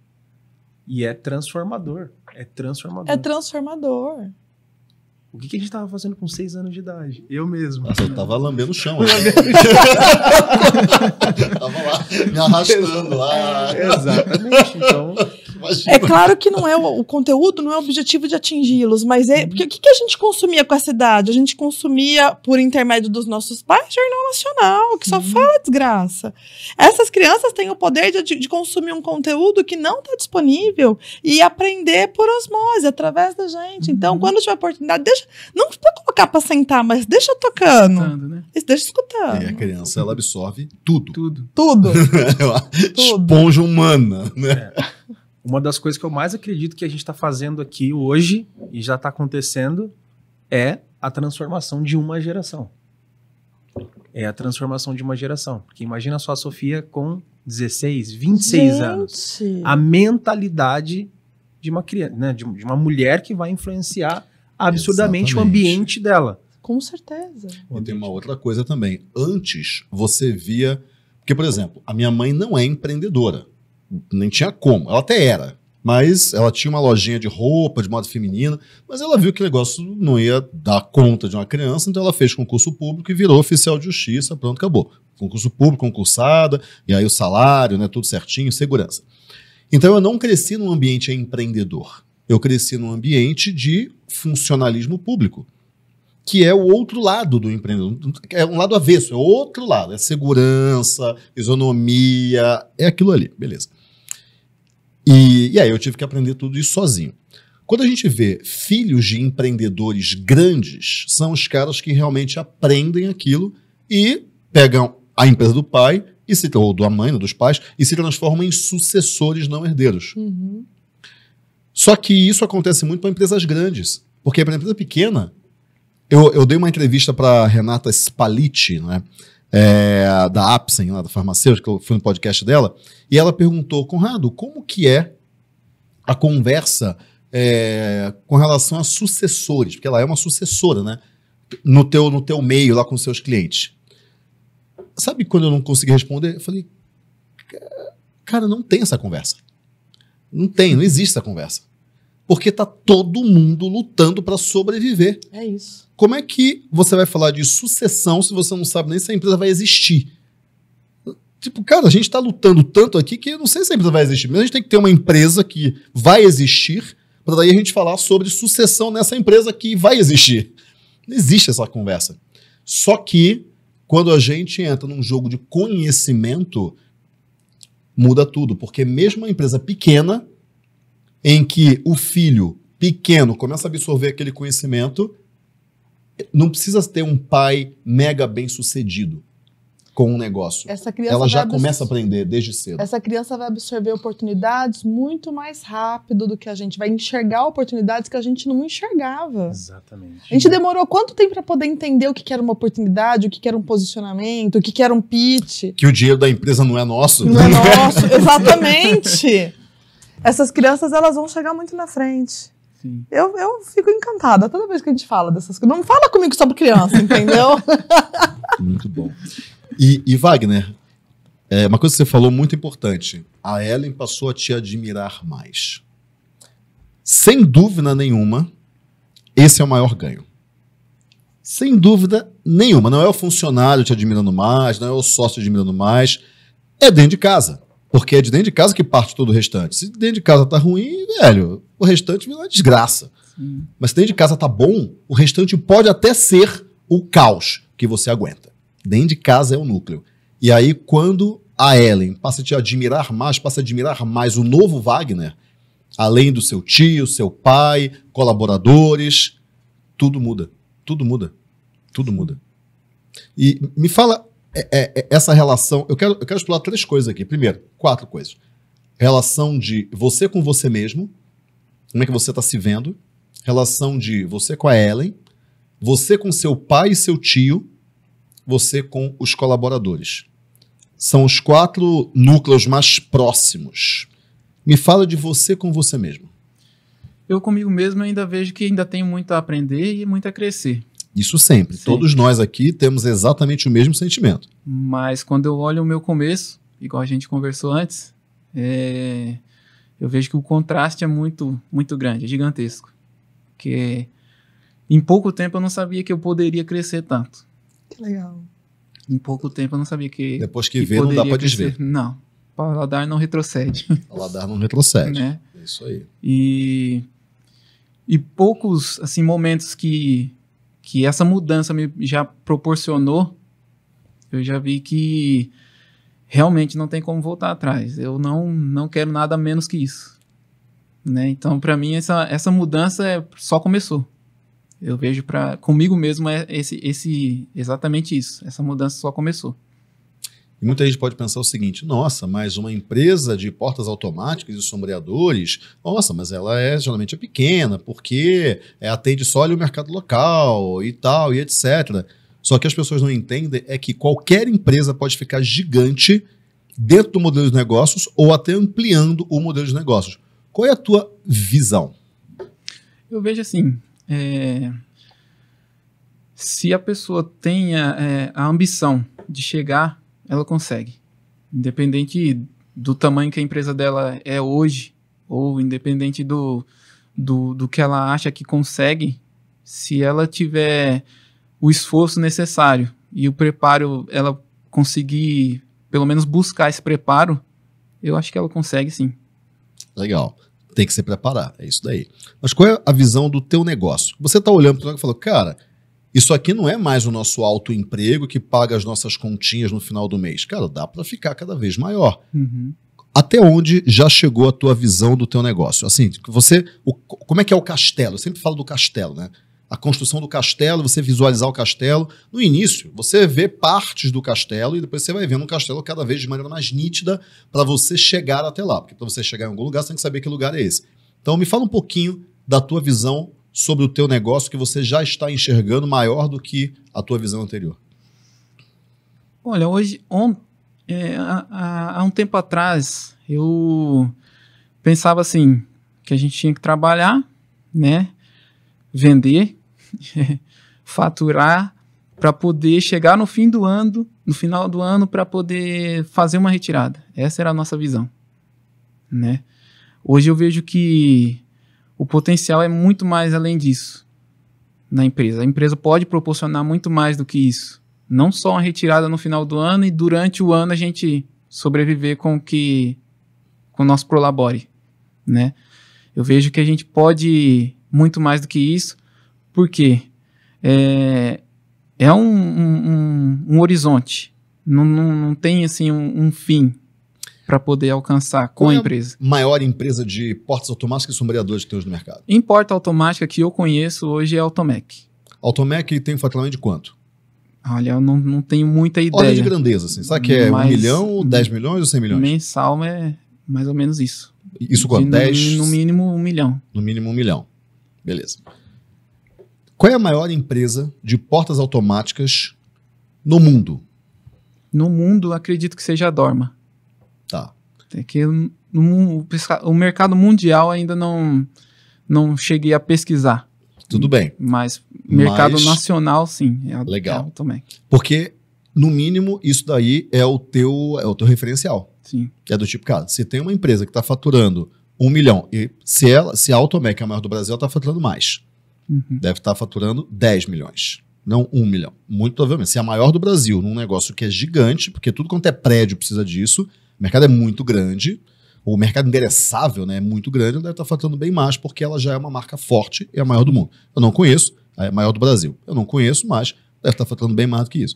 E é transformador. É transformador. É transformador. O que, que a gente estava fazendo com seis anos de idade? Eu mesmo. Nossa, eu tava lambendo o chão. tava lá, me arrastando lá. Exatamente. Então, é claro que não é o, o conteúdo não é o objetivo de atingi-los, mas é. Porque o que, que, a gente consumia com essa idade? A gente consumia, por intermédio dos nossos pais, jornal nacional, que só uhum. fala desgraça. Essas crianças têm o poder de, de consumir um conteúdo que não está disponível e aprender por osmose, através da gente. Uhum. Então, quando tiver oportunidade, deixa. Não para colocar para sentar, mas deixa tocando. Escutando, né? Deixa escutando. E a criança, ela absorve tudo. Tudo. Tudo. É tudo. Esponja humana, né? É uma das coisas que eu mais acredito que a gente está fazendo aqui hoje e já está acontecendo é a transformação de uma geração. É a transformação de uma geração. Porque imagina só a Sofia com 16, 26 gente. anos. A mentalidade de uma criança, né, de, uma mulher que vai influenciar absurdamente Exatamente. o ambiente dela. Com certeza. E tem uma outra coisa também. Antes você via, porque por exemplo, a minha mãe não é empreendedora nem tinha como. Ela até era, mas ela tinha uma lojinha de roupa, de moda feminina, mas ela viu que o negócio não ia dar conta de uma criança, então ela fez concurso público e virou oficial de justiça, pronto, acabou. Concurso público, concursada, e aí o salário, né, tudo certinho, segurança. Então eu não cresci num ambiente empreendedor. Eu cresci num ambiente de funcionalismo público, que é o outro lado do empreendedor. É um lado avesso, é outro lado. É segurança, isonomia, é aquilo ali, beleza. E, e aí eu tive que aprender tudo isso sozinho. Quando a gente vê filhos de empreendedores grandes, são os caras que realmente aprendem aquilo e pegam a empresa do pai e se, ou da mãe, ou né, dos pais, e se transformam em sucessores não herdeiros. Uhum. Só que isso acontece muito para empresas grandes. Porque para empresa pequena, eu, eu dei uma entrevista para Renata Spalitti, né? é, da Apsen, lá, da farmacêutica, eu fui no podcast dela, e ela perguntou, Conrado, como que é a conversa é, com relação a sucessores? Porque ela é uma sucessora, né? No teu, no teu meio, lá com seus clientes. Sabe quando eu não consegui responder? Eu falei, cara, não tem essa conversa. Não tem, não existe essa conversa porque tá todo mundo lutando para sobreviver. É isso. Como é que você vai falar de sucessão se você não sabe nem se a empresa vai existir? Tipo, cara, a gente está lutando tanto aqui que eu não sei se a empresa vai existir, mas a gente tem que ter uma empresa que vai existir, para daí a gente falar sobre sucessão nessa empresa que vai existir. Não existe essa conversa. Só que quando a gente entra num jogo de conhecimento, muda tudo, porque mesmo uma empresa pequena, em que o filho pequeno começa a absorver aquele conhecimento, não precisa ter um pai mega bem sucedido com um negócio. Essa criança ela já começa a aprender desde cedo. Essa criança vai absorver oportunidades muito mais rápido do que a gente, vai enxergar oportunidades que a gente não enxergava. Exatamente. A gente demorou quanto tempo para poder entender o que, era uma oportunidade, o que, era um posicionamento, o que era um pitch? Que o dinheiro da empresa não é nosso. Não é nosso, exatamente essas crianças elas vão chegar muito na frente. Sim. Eu, eu fico encantada toda vez que a gente fala dessas coisas. Não fala comigo sobre criança, entendeu? muito bom. E, e Wagner, é uma coisa que você falou muito importante. A Ellen passou a te admirar mais. Sem dúvida nenhuma, esse é o maior ganho. Sem dúvida nenhuma. Não é o funcionário te admirando mais, não é o sócio te admirando mais. É dentro de casa. Porque é de dentro de casa que parte todo o restante. Se dentro de casa tá ruim, velho, o restante vira uma desgraça. Sim. Mas se dentro de casa tá bom, o restante pode até ser o caos que você aguenta. Dentro de casa é o núcleo. E aí, quando a Ellen passa a te admirar mais, passa a admirar mais o novo Wagner, além do seu tio, seu pai, colaboradores, tudo muda. Tudo muda. Tudo muda. E me fala é, é, é, essa relação. Eu quero, eu quero explorar três coisas aqui. Primeiro, quatro coisas. Relação de você com você mesmo, como é que você está se vendo. Relação de você com a Ellen, você com seu pai e seu tio, você com os colaboradores. São os quatro núcleos mais próximos. Me fala de você com você mesmo. Eu comigo mesmo ainda vejo que ainda tenho muito a aprender e muito a crescer. Isso sempre. Sim. Todos nós aqui temos exatamente o mesmo sentimento. Mas quando eu olho o meu começo, igual a gente conversou antes, é... eu vejo que o contraste é muito, muito grande, é gigantesco. Porque em pouco tempo eu não sabia que eu poderia crescer tanto. Que legal. Em pouco tempo eu não sabia que. Depois que, que vê, não dá para desver. Não. ladar não retrocede. ladar não retrocede. né? É isso aí. E, e poucos assim momentos que que essa mudança me já proporcionou, eu já vi que realmente não tem como voltar atrás. Eu não, não quero nada menos que isso. Né? Então, para mim, essa, essa mudança é, só começou. Eu vejo para comigo mesmo é esse, esse, exatamente isso. Essa mudança só começou. E muita gente pode pensar o seguinte: nossa, mas uma empresa de portas automáticas e sombreadores, nossa, mas ela é geralmente é pequena, porque é, atende só ali o mercado local e tal, e etc. Só que as pessoas não entendem é que qualquer empresa pode ficar gigante dentro do modelo de negócios ou até ampliando o modelo de negócios. Qual é a tua visão? Eu vejo assim. É... Se a pessoa tenha é, a ambição de chegar ela consegue. Independente do tamanho que a empresa dela é hoje, ou independente do, do, do que ela acha que consegue, se ela tiver o esforço necessário e o preparo, ela conseguir pelo menos buscar esse preparo, eu acho que ela consegue sim. Legal. Tem que se preparar, é isso daí. Mas qual é a visão do teu negócio? Você está olhando para o e falou, cara, isso aqui não é mais o nosso alto emprego que paga as nossas continhas no final do mês. Cara, dá para ficar cada vez maior. Uhum. Até onde já chegou a tua visão do teu negócio? Assim, você, o, como é que é o castelo? Eu sempre falo do castelo, né? A construção do castelo, você visualizar o castelo. No início, você vê partes do castelo e depois você vai vendo o castelo cada vez de maneira mais nítida para você chegar até lá. Porque para você chegar em algum lugar, você tem que saber que lugar é esse. Então, me fala um pouquinho da tua visão sobre o teu negócio que você já está enxergando maior do que a tua visão anterior? Olha, hoje, on, é, há, há um tempo atrás, eu pensava assim, que a gente tinha que trabalhar, né? Vender, faturar para poder chegar no fim do ano, no final do ano para poder fazer uma retirada. Essa era a nossa visão, né? Hoje eu vejo que o potencial é muito mais além disso na empresa. A empresa pode proporcionar muito mais do que isso. Não só uma retirada no final do ano e durante o ano a gente sobreviver com o que com o nosso prolabore, né? Eu vejo que a gente pode muito mais do que isso, porque é, é um, um, um, um horizonte, não, não, não tem assim um, um fim, para poder alcançar com Qual a empresa. É a maior empresa de portas automáticas e sombreadores que tem hoje no mercado? Em porta automática que eu conheço hoje é a Automec. Automec tem um faturamento de quanto? Olha, eu não, não tenho muita ideia. Olha de grandeza, assim. Sabe que é Mas, um milhão, dez milhões ou cem milhões? Mensal é mais ou menos isso. Isso quanto? De, No mínimo um milhão. No mínimo um milhão. Beleza. Qual é a maior empresa de portas automáticas no mundo? No mundo, acredito que seja a Dorma. É que no, o mercado mundial ainda não, não cheguei a pesquisar. Tudo bem. Mas mercado mas, nacional, sim. É legal. É também. Porque, no mínimo, isso daí é o teu, é o teu referencial. Sim. Que é do tipo, cara, se tem uma empresa que está faturando um milhão, e se, ela, se a Automec é a maior do Brasil, está faturando mais. Uhum. Deve estar tá faturando 10 milhões. Não um milhão. Muito provavelmente. Se é a maior do Brasil, num negócio que é gigante, porque tudo quanto é prédio precisa disso, o mercado é muito grande, o mercado endereçável né, é muito grande, ela deve estar faturando bem mais, porque ela já é uma marca forte e é a maior do mundo. Eu não conheço, é a maior do Brasil. Eu não conheço, mas deve estar faturando bem mais do que isso.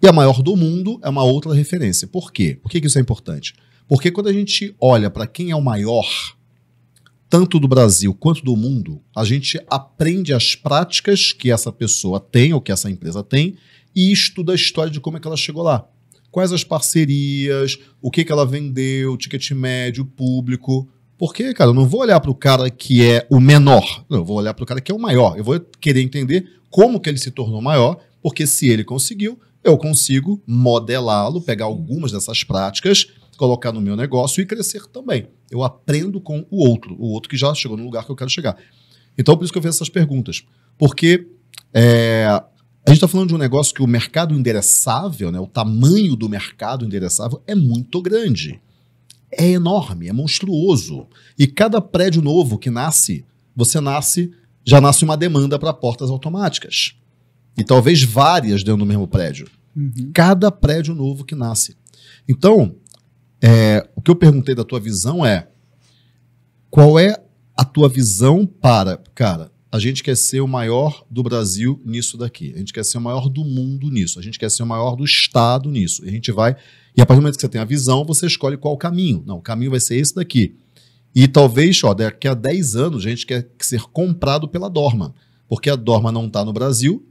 E a maior do mundo é uma outra referência. Por quê? Por que, que isso é importante? Porque quando a gente olha para quem é o maior, tanto do Brasil quanto do mundo, a gente aprende as práticas que essa pessoa tem ou que essa empresa tem e estuda a história de como é que ela chegou lá quais as parcerias, o que, que ela vendeu, ticket médio, público. Porque, cara, eu não vou olhar para o cara que é o menor, não, eu vou olhar para o cara que é o maior. Eu vou querer entender como que ele se tornou maior, porque se ele conseguiu, eu consigo modelá-lo, pegar algumas dessas práticas, colocar no meu negócio e crescer também. Eu aprendo com o outro, o outro que já chegou no lugar que eu quero chegar. Então, por isso que eu fiz essas perguntas. Porque é, a gente está falando de um negócio que o mercado endereçável, né, o tamanho do mercado endereçável é muito grande. É enorme, é monstruoso. E cada prédio novo que nasce, você nasce, já nasce uma demanda para portas automáticas. E talvez várias dentro do mesmo prédio. Uhum. Cada prédio novo que nasce. Então, é, o que eu perguntei da tua visão é qual é a tua visão para, cara, a gente quer ser o maior do Brasil nisso daqui. A gente quer ser o maior do mundo nisso. A gente quer ser o maior do Estado nisso. E a gente vai. E a partir do momento que você tem a visão, você escolhe qual o caminho. Não, o caminho vai ser esse daqui. E talvez, ó, daqui a 10 anos, a gente quer ser comprado pela Dorma. Porque a Dorma não está no Brasil,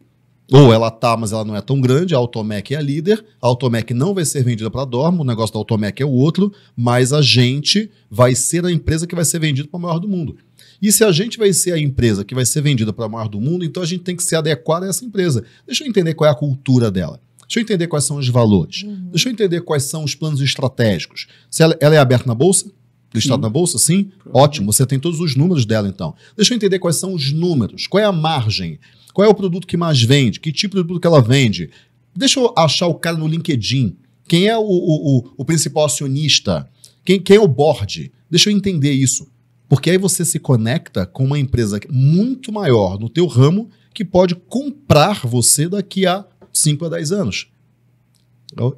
ou ela está, mas ela não é tão grande, a Automec é a líder, a Automec não vai ser vendida para a Dorma. o negócio da Automec é o outro, mas a gente vai ser a empresa que vai ser vendida para o maior do mundo. E se a gente vai ser a empresa que vai ser vendida para o maior do mundo, então a gente tem que se adequar a essa empresa. Deixa eu entender qual é a cultura dela. Deixa eu entender quais são os valores. Uhum. Deixa eu entender quais são os planos estratégicos. Se ela, ela é aberta na bolsa, Do estado na bolsa? Sim? Ótimo, você tem todos os números dela então. Deixa eu entender quais são os números, qual é a margem, qual é o produto que mais vende, que tipo de produto que ela vende. Deixa eu achar o cara no LinkedIn. Quem é o, o, o, o principal acionista? Quem, quem é o board? Deixa eu entender isso. Porque aí você se conecta com uma empresa é muito maior no teu ramo que pode comprar você daqui a 5 a 10 anos.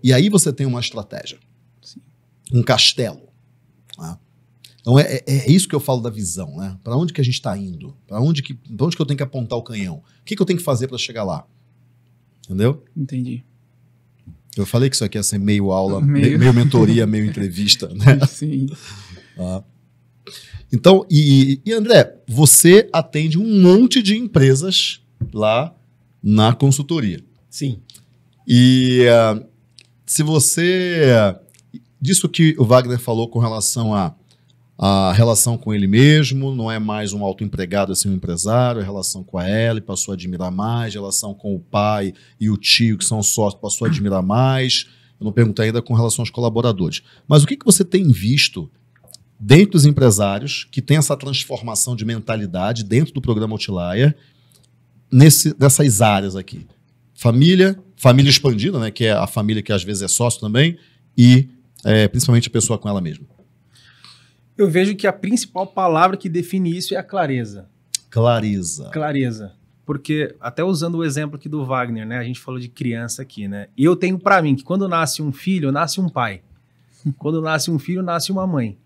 E aí você tem uma estratégia. Sim. Um castelo. Né? Então é, é, é, isso que eu falo da visão, né? Para onde que a gente está indo? Para onde que, onde que eu tenho que apontar o canhão? O que, que eu tenho que fazer para chegar lá? Entendeu? Entendi. Eu falei que isso aqui ia ser meio aula, meio, meio mentoria, meio entrevista, né? Sim. Ah. Então, e, e André, você atende um monte de empresas lá na consultoria. Sim. E uh, se você. Disso que o Wagner falou com relação a a relação com ele mesmo, não é mais um autoempregado, é sim um empresário, a relação com a Ellie passou a admirar mais, a relação com o pai e o tio, que são sócios, passou a admirar mais. Eu não perguntei ainda com relação aos colaboradores. Mas o que, que você tem visto dentro dos empresários que tem essa transformação de mentalidade dentro do programa Outlier nesse, nessas áreas aqui. Família, família expandida, né, que é a família que às vezes é sócio também, e é, principalmente a pessoa com ela mesma. Eu vejo que a principal palavra que define isso é a clareza. Clareza. Clareza. Porque, até usando o exemplo aqui do Wagner, né? A gente falou de criança aqui, né? Eu tenho para mim que quando nasce um filho, nasce um pai. Quando nasce um filho, nasce uma mãe.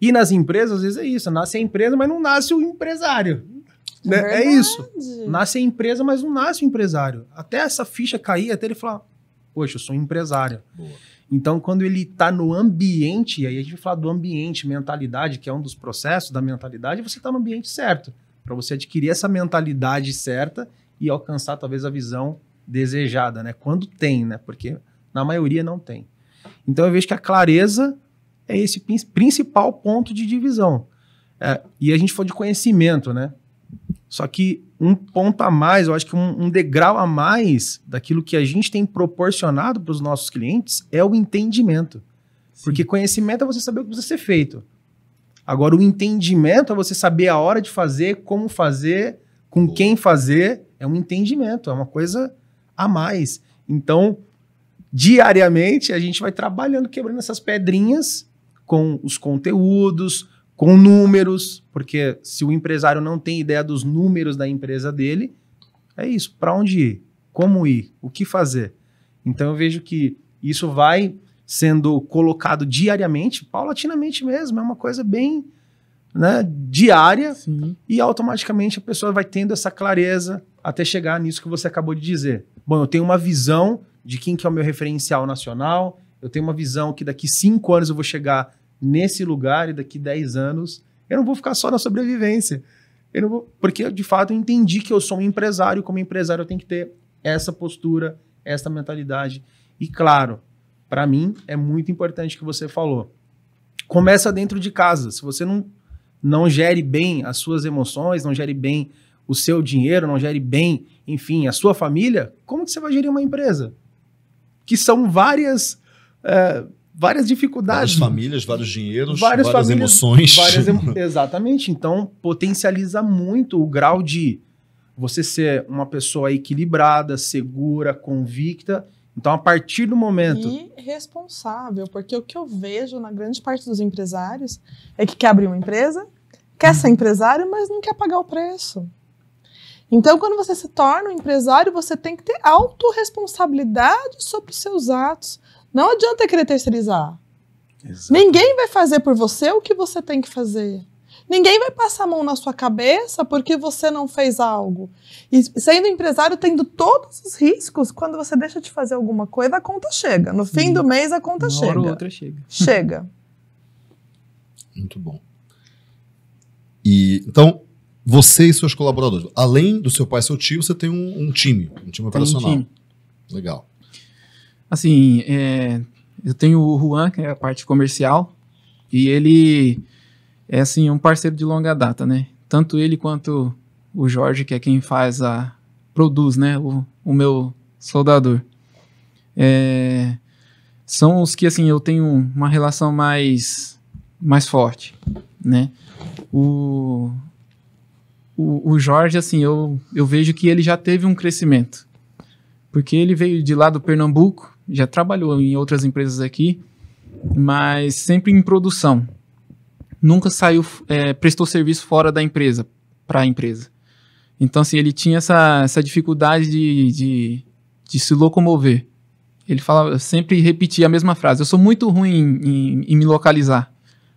E nas empresas, às vezes é isso. Nasce a empresa, mas não nasce o empresário. É né? É isso. Nasce a empresa, mas não nasce o empresário. Até essa ficha cair, até ele falar, poxa, eu sou um empresário. Boa. Então, quando ele está no ambiente, aí a gente fala do ambiente, mentalidade, que é um dos processos da mentalidade, você está no ambiente certo. Para você adquirir essa mentalidade certa e alcançar talvez a visão desejada, né? Quando tem, né? Porque na maioria não tem. Então eu vejo que a clareza é esse principal ponto de divisão. É, e a gente foi de conhecimento, né? Só que um ponto a mais, eu acho que um, um degrau a mais daquilo que a gente tem proporcionado para os nossos clientes é o entendimento. Sim. Porque conhecimento é você saber o que precisa ser feito. Agora, o entendimento é você saber a hora de fazer, como fazer, com Boa. quem fazer. É um entendimento, é uma coisa a mais. Então, diariamente, a gente vai trabalhando, quebrando essas pedrinhas com os conteúdos, com números, porque se o empresário não tem ideia dos números da empresa dele, é isso, para onde ir, como ir, o que fazer. Então eu vejo que isso vai sendo colocado diariamente, paulatinamente mesmo, é uma coisa bem né, diária Sim. e automaticamente a pessoa vai tendo essa clareza até chegar nisso que você acabou de dizer. Bom, eu tenho uma visão de quem que é o meu referencial nacional, eu tenho uma visão que daqui cinco anos eu vou chegar nesse lugar e daqui 10 anos eu não vou ficar só na sobrevivência. Eu não vou, porque de fato eu entendi que eu sou um empresário, como empresário eu tenho que ter essa postura, essa mentalidade. E claro, para mim é muito importante que você falou. Começa dentro de casa. Se você não não gere bem as suas emoções, não gere bem o seu dinheiro, não gere bem, enfim, a sua família, como que você vai gerir uma empresa? Que são várias eh, várias dificuldades. Várias famílias, vários dinheiros, várias, várias famílias, emoções. Várias emo exatamente. Então, potencializa muito o grau de você ser uma pessoa equilibrada, segura, convicta. Então, a partir do momento. E responsável, porque o que eu vejo na grande parte dos empresários é que quer abrir uma empresa, quer ser empresário, mas não quer pagar o preço. Então, quando você se torna um empresário, você tem que ter autorresponsabilidade sobre os seus atos. Não adianta querer terceirizar. Exato. Ninguém vai fazer por você o que você tem que fazer. Ninguém vai passar a mão na sua cabeça porque você não fez algo. E sendo empresário, tendo todos os riscos, quando você deixa de fazer alguma coisa, a conta chega. No fim do uhum. mês, a conta Uma chega. Hora ou outra chega. Chega. Muito bom. E então, você e seus colaboradores, além do seu pai e seu tio, você tem um, um time, um time tem operacional. Um time. Legal. Assim, é, eu tenho o Juan, que é a parte comercial, e ele é assim um parceiro de longa data, né? Tanto ele quanto o Jorge, que é quem faz a produz, né? O, o meu soldador. É, são os que assim eu tenho uma relação mais mais forte, né? O, o, o Jorge, assim, eu, eu vejo que ele já teve um crescimento. Porque ele veio de lá do Pernambuco, já trabalhou em outras empresas aqui, mas sempre em produção. Nunca saiu, é, prestou serviço fora da empresa, para a empresa. Então, assim, ele tinha essa, essa dificuldade de, de, de, se locomover. Ele falava, sempre repetia a mesma frase: Eu sou muito ruim em, em, em me localizar.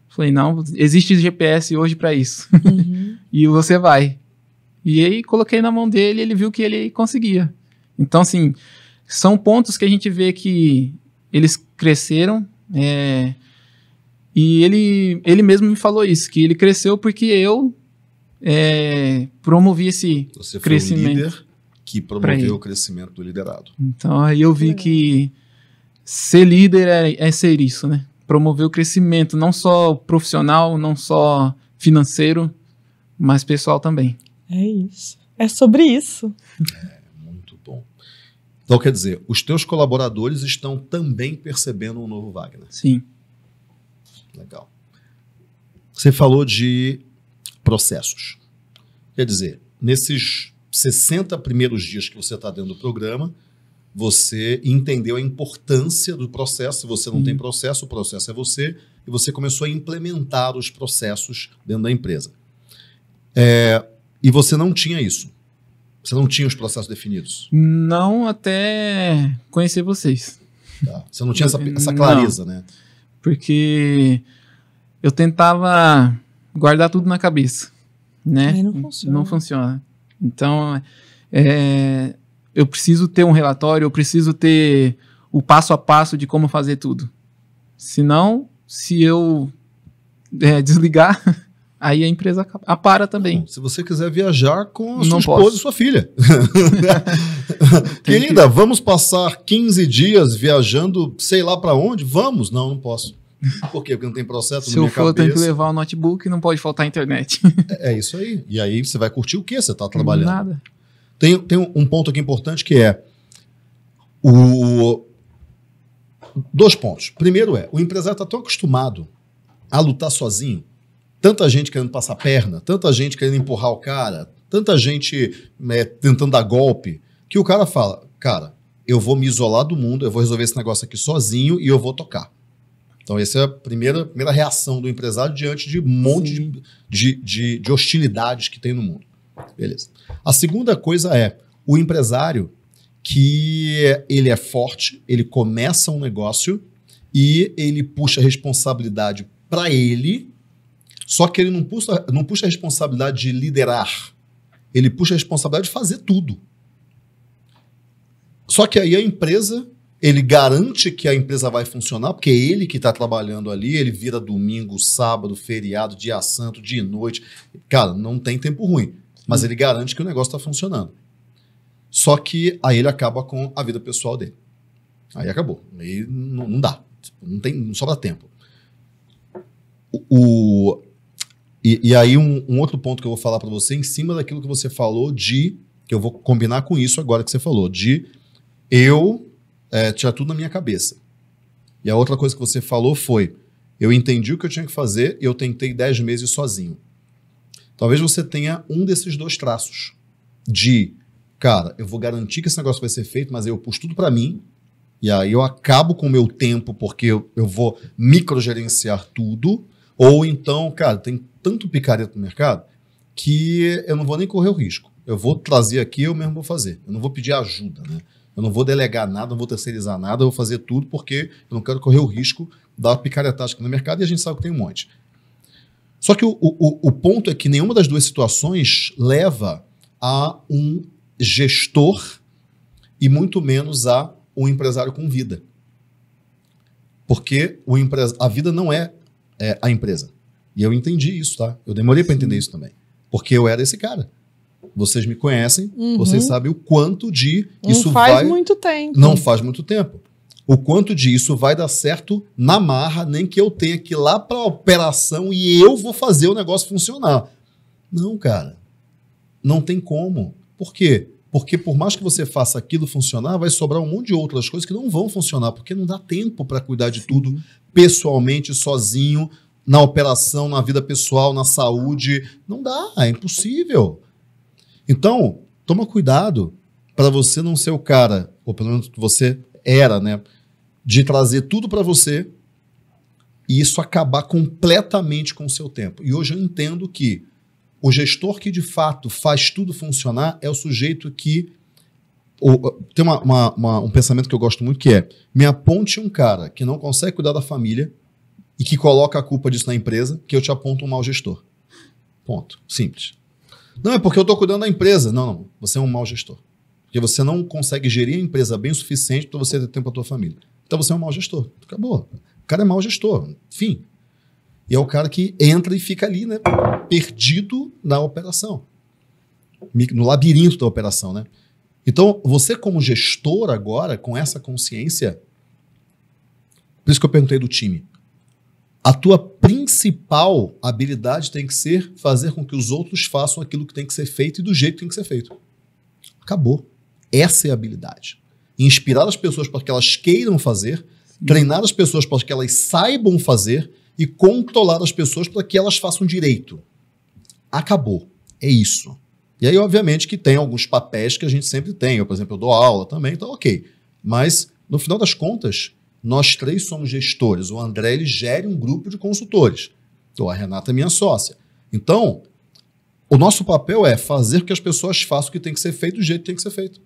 Falei, não, existe GPS hoje para isso. Uhum. e você vai. E aí coloquei na mão dele, ele viu que ele conseguia. Então, assim, são pontos que a gente vê que eles cresceram. É, e ele, ele mesmo me falou isso, que ele cresceu porque eu é, promovi esse Você crescimento. Foi líder que promoveu o crescimento do liderado. Então aí eu vi que ser líder é, é ser isso, né? Promover o crescimento, não só profissional, não só financeiro, mas pessoal também. É isso. É sobre isso. É. Então, quer dizer, os teus colaboradores estão também percebendo um novo Wagner. Sim. Legal. Você falou de processos. Quer dizer, nesses 60 primeiros dias que você está dentro do programa, você entendeu a importância do processo. Se você não hum. tem uhum. processo, o processo é você. E você começou a implementar os processos dentro da empresa. É, e você não tinha isso. Você não tinha os processos definidos? Não, até conhecer vocês. Tá. Você não tinha essa, essa clareza, não, né? Porque eu tentava guardar tudo na cabeça, né? não funciona. Não funciona. Então, é, eu preciso ter um relatório, eu preciso ter o passo a passo de como fazer tudo. Senão, se eu é, desligar Aí a empresa a para também. Não, se você quiser viajar com a sua Não esposa e sua filha. Querida, que... vamos passar 15 dias viajando, sei lá para onde? Vamos? Não, não posso. Por quê? Porque não tem processo Se eu for, eu tenho que levar o notebook, não pode faltar a internet. é, é, isso aí. E aí você vai curtir o que você está trabalhando? Nada. Tem, tem um ponto aqui importante que é o... Dois pontos. Primeiro é, o empresário está tão acostumado a lutar sozinho tanta gente querendo passar perna, tanta gente querendo empurrar o cara, tanta gente né, tentando dar golpe, que o cara fala, cara, eu vou me isolar do mundo, eu vou resolver esse negócio aqui sozinho e eu vou tocar. Então, essa é a primeira, primeira reação do empresário diante de um monte de, de, de, de hostilidades que tem no mundo. Beleza. A segunda coisa é o empresário que ele é forte, ele começa um negócio e ele puxa a responsabilidade para ele só que ele não puxa, não puxa a responsabilidade de liderar. Ele puxa a responsabilidade de fazer tudo. Só que aí a empresa, ele garante que a empresa vai funcionar, porque é ele que está trabalhando ali, ele vira domingo, sábado, feriado, dia santo, dia e noite. Cara, não tem tempo ruim, mas ele garante que o negócio está funcionando. Só que aí ele acaba com a vida pessoal dele. Aí acabou. Aí não, não dá. Não, tem, não sobra tempo. O, e, e aí, um, um, outro ponto que eu vou falar para você, em cima daquilo que você falou de. que eu vou combinar com isso agora que você falou, de eu é, tirar tudo na minha cabeça. E a outra coisa que você falou foi: eu entendi o que eu tinha que fazer e eu tentei 10 meses sozinho. Talvez você tenha um desses dois traços de, cara, eu vou garantir que esse negócio vai ser feito, mas eu puxo tudo para mim e aí eu acabo com o meu tempo porque eu, eu vou microgerenciar tudo ou então, cara, tem tanto picareta no mercado que eu não vou nem correr o risco. Eu vou trazer aqui, eu mesmo vou fazer. Eu não vou pedir ajuda, né? Eu não vou delegar nada, não vou terceirizar nada, eu vou fazer tudo porque eu não quero correr o risco da picaretagem no mercado e a gente sabe que tem um monte. Só que o, o, o ponto é que nenhuma das duas situações leva a um gestor e muito menos a um empresário com vida. Porque o empre... a vida não é é, a empresa. E eu entendi isso, tá? Eu demorei para entender isso também. Porque eu era esse cara. Vocês me conhecem, uhum. vocês sabem o quanto de não isso vai. Não faz muito tempo. Não faz muito tempo. O quanto de isso vai dar certo na marra, nem que eu tenha que ir lá para a operação e eu vou fazer o negócio funcionar. Não, cara. Não tem como. Por quê? Porque por mais que você faça aquilo funcionar, vai sobrar um monte de outras coisas que não vão funcionar, porque não dá tempo para cuidar de tudo pessoalmente, sozinho, na operação, na vida pessoal, na saúde. Não dá, é impossível. Então, toma cuidado para você não ser o cara, ou pelo menos você era, né, de trazer tudo para você e isso acabar completamente com o seu tempo. E hoje eu entendo que o gestor que de fato faz tudo funcionar é o sujeito que. Ou, tem uma, uma, uma, um pensamento que eu gosto muito que é: me aponte um cara que não consegue cuidar da família e que coloca a culpa disso na empresa, que eu te aponto um mau gestor. Ponto. Simples. Não, é porque eu estou cuidando da empresa. Não, não. Você é um mau gestor. Porque você não consegue gerir a empresa bem o suficiente para você ter tempo para a tua família. Então você é um mau gestor. Acabou. O cara é mau gestor. Fim. E é o cara que entra e fica ali, né? Perdido na operação. No labirinto da operação, né? Então, você como gestor agora, com essa consciência, por isso que eu perguntei do time. A tua principal habilidade tem que ser fazer com que os outros façam aquilo que tem que ser feito e do jeito que tem que ser feito. Acabou. Essa é a habilidade. Inspirar as pessoas para que elas queiram fazer, treinar as pessoas para que elas saibam fazer e controlar as pessoas para que elas façam direito. Acabou. É isso. E aí, obviamente, que tem alguns papéis que a gente sempre tem. Eu, por exemplo, eu dou aula também, então ok. Mas, no final das contas, nós três somos gestores. O André ele gere um grupo de consultores. Então, a Renata é minha sócia. Então, o nosso papel é fazer com que as pessoas façam o que tem que ser feito do jeito que tem que ser feito.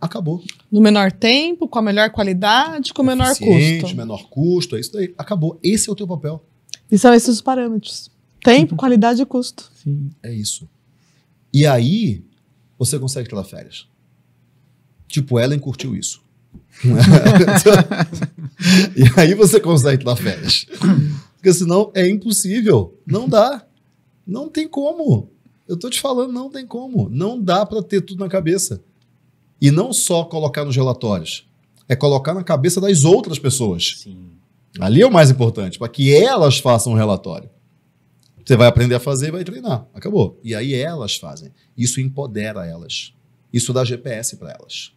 Acabou. No menor tempo, com a melhor qualidade, com o menor custo. menor custo, é isso daí. Acabou. Esse é o teu papel. E são esses os parâmetros. Tempo, Sim. qualidade e custo. Sim. É isso. E aí, você consegue tirar férias. Tipo, Ellen curtiu isso. e aí você consegue tirar férias. Porque senão é impossível. Não dá. Não tem como. Eu tô te falando, não tem como. Não dá para ter tudo na cabeça. E não só colocar nos relatórios, é colocar na cabeça das outras pessoas. Sim. Ali é o mais importante, para que elas façam o um relatório. Você vai aprender a fazer e vai treinar. Acabou. E aí elas fazem. Isso empodera elas. Isso dá GPS para elas.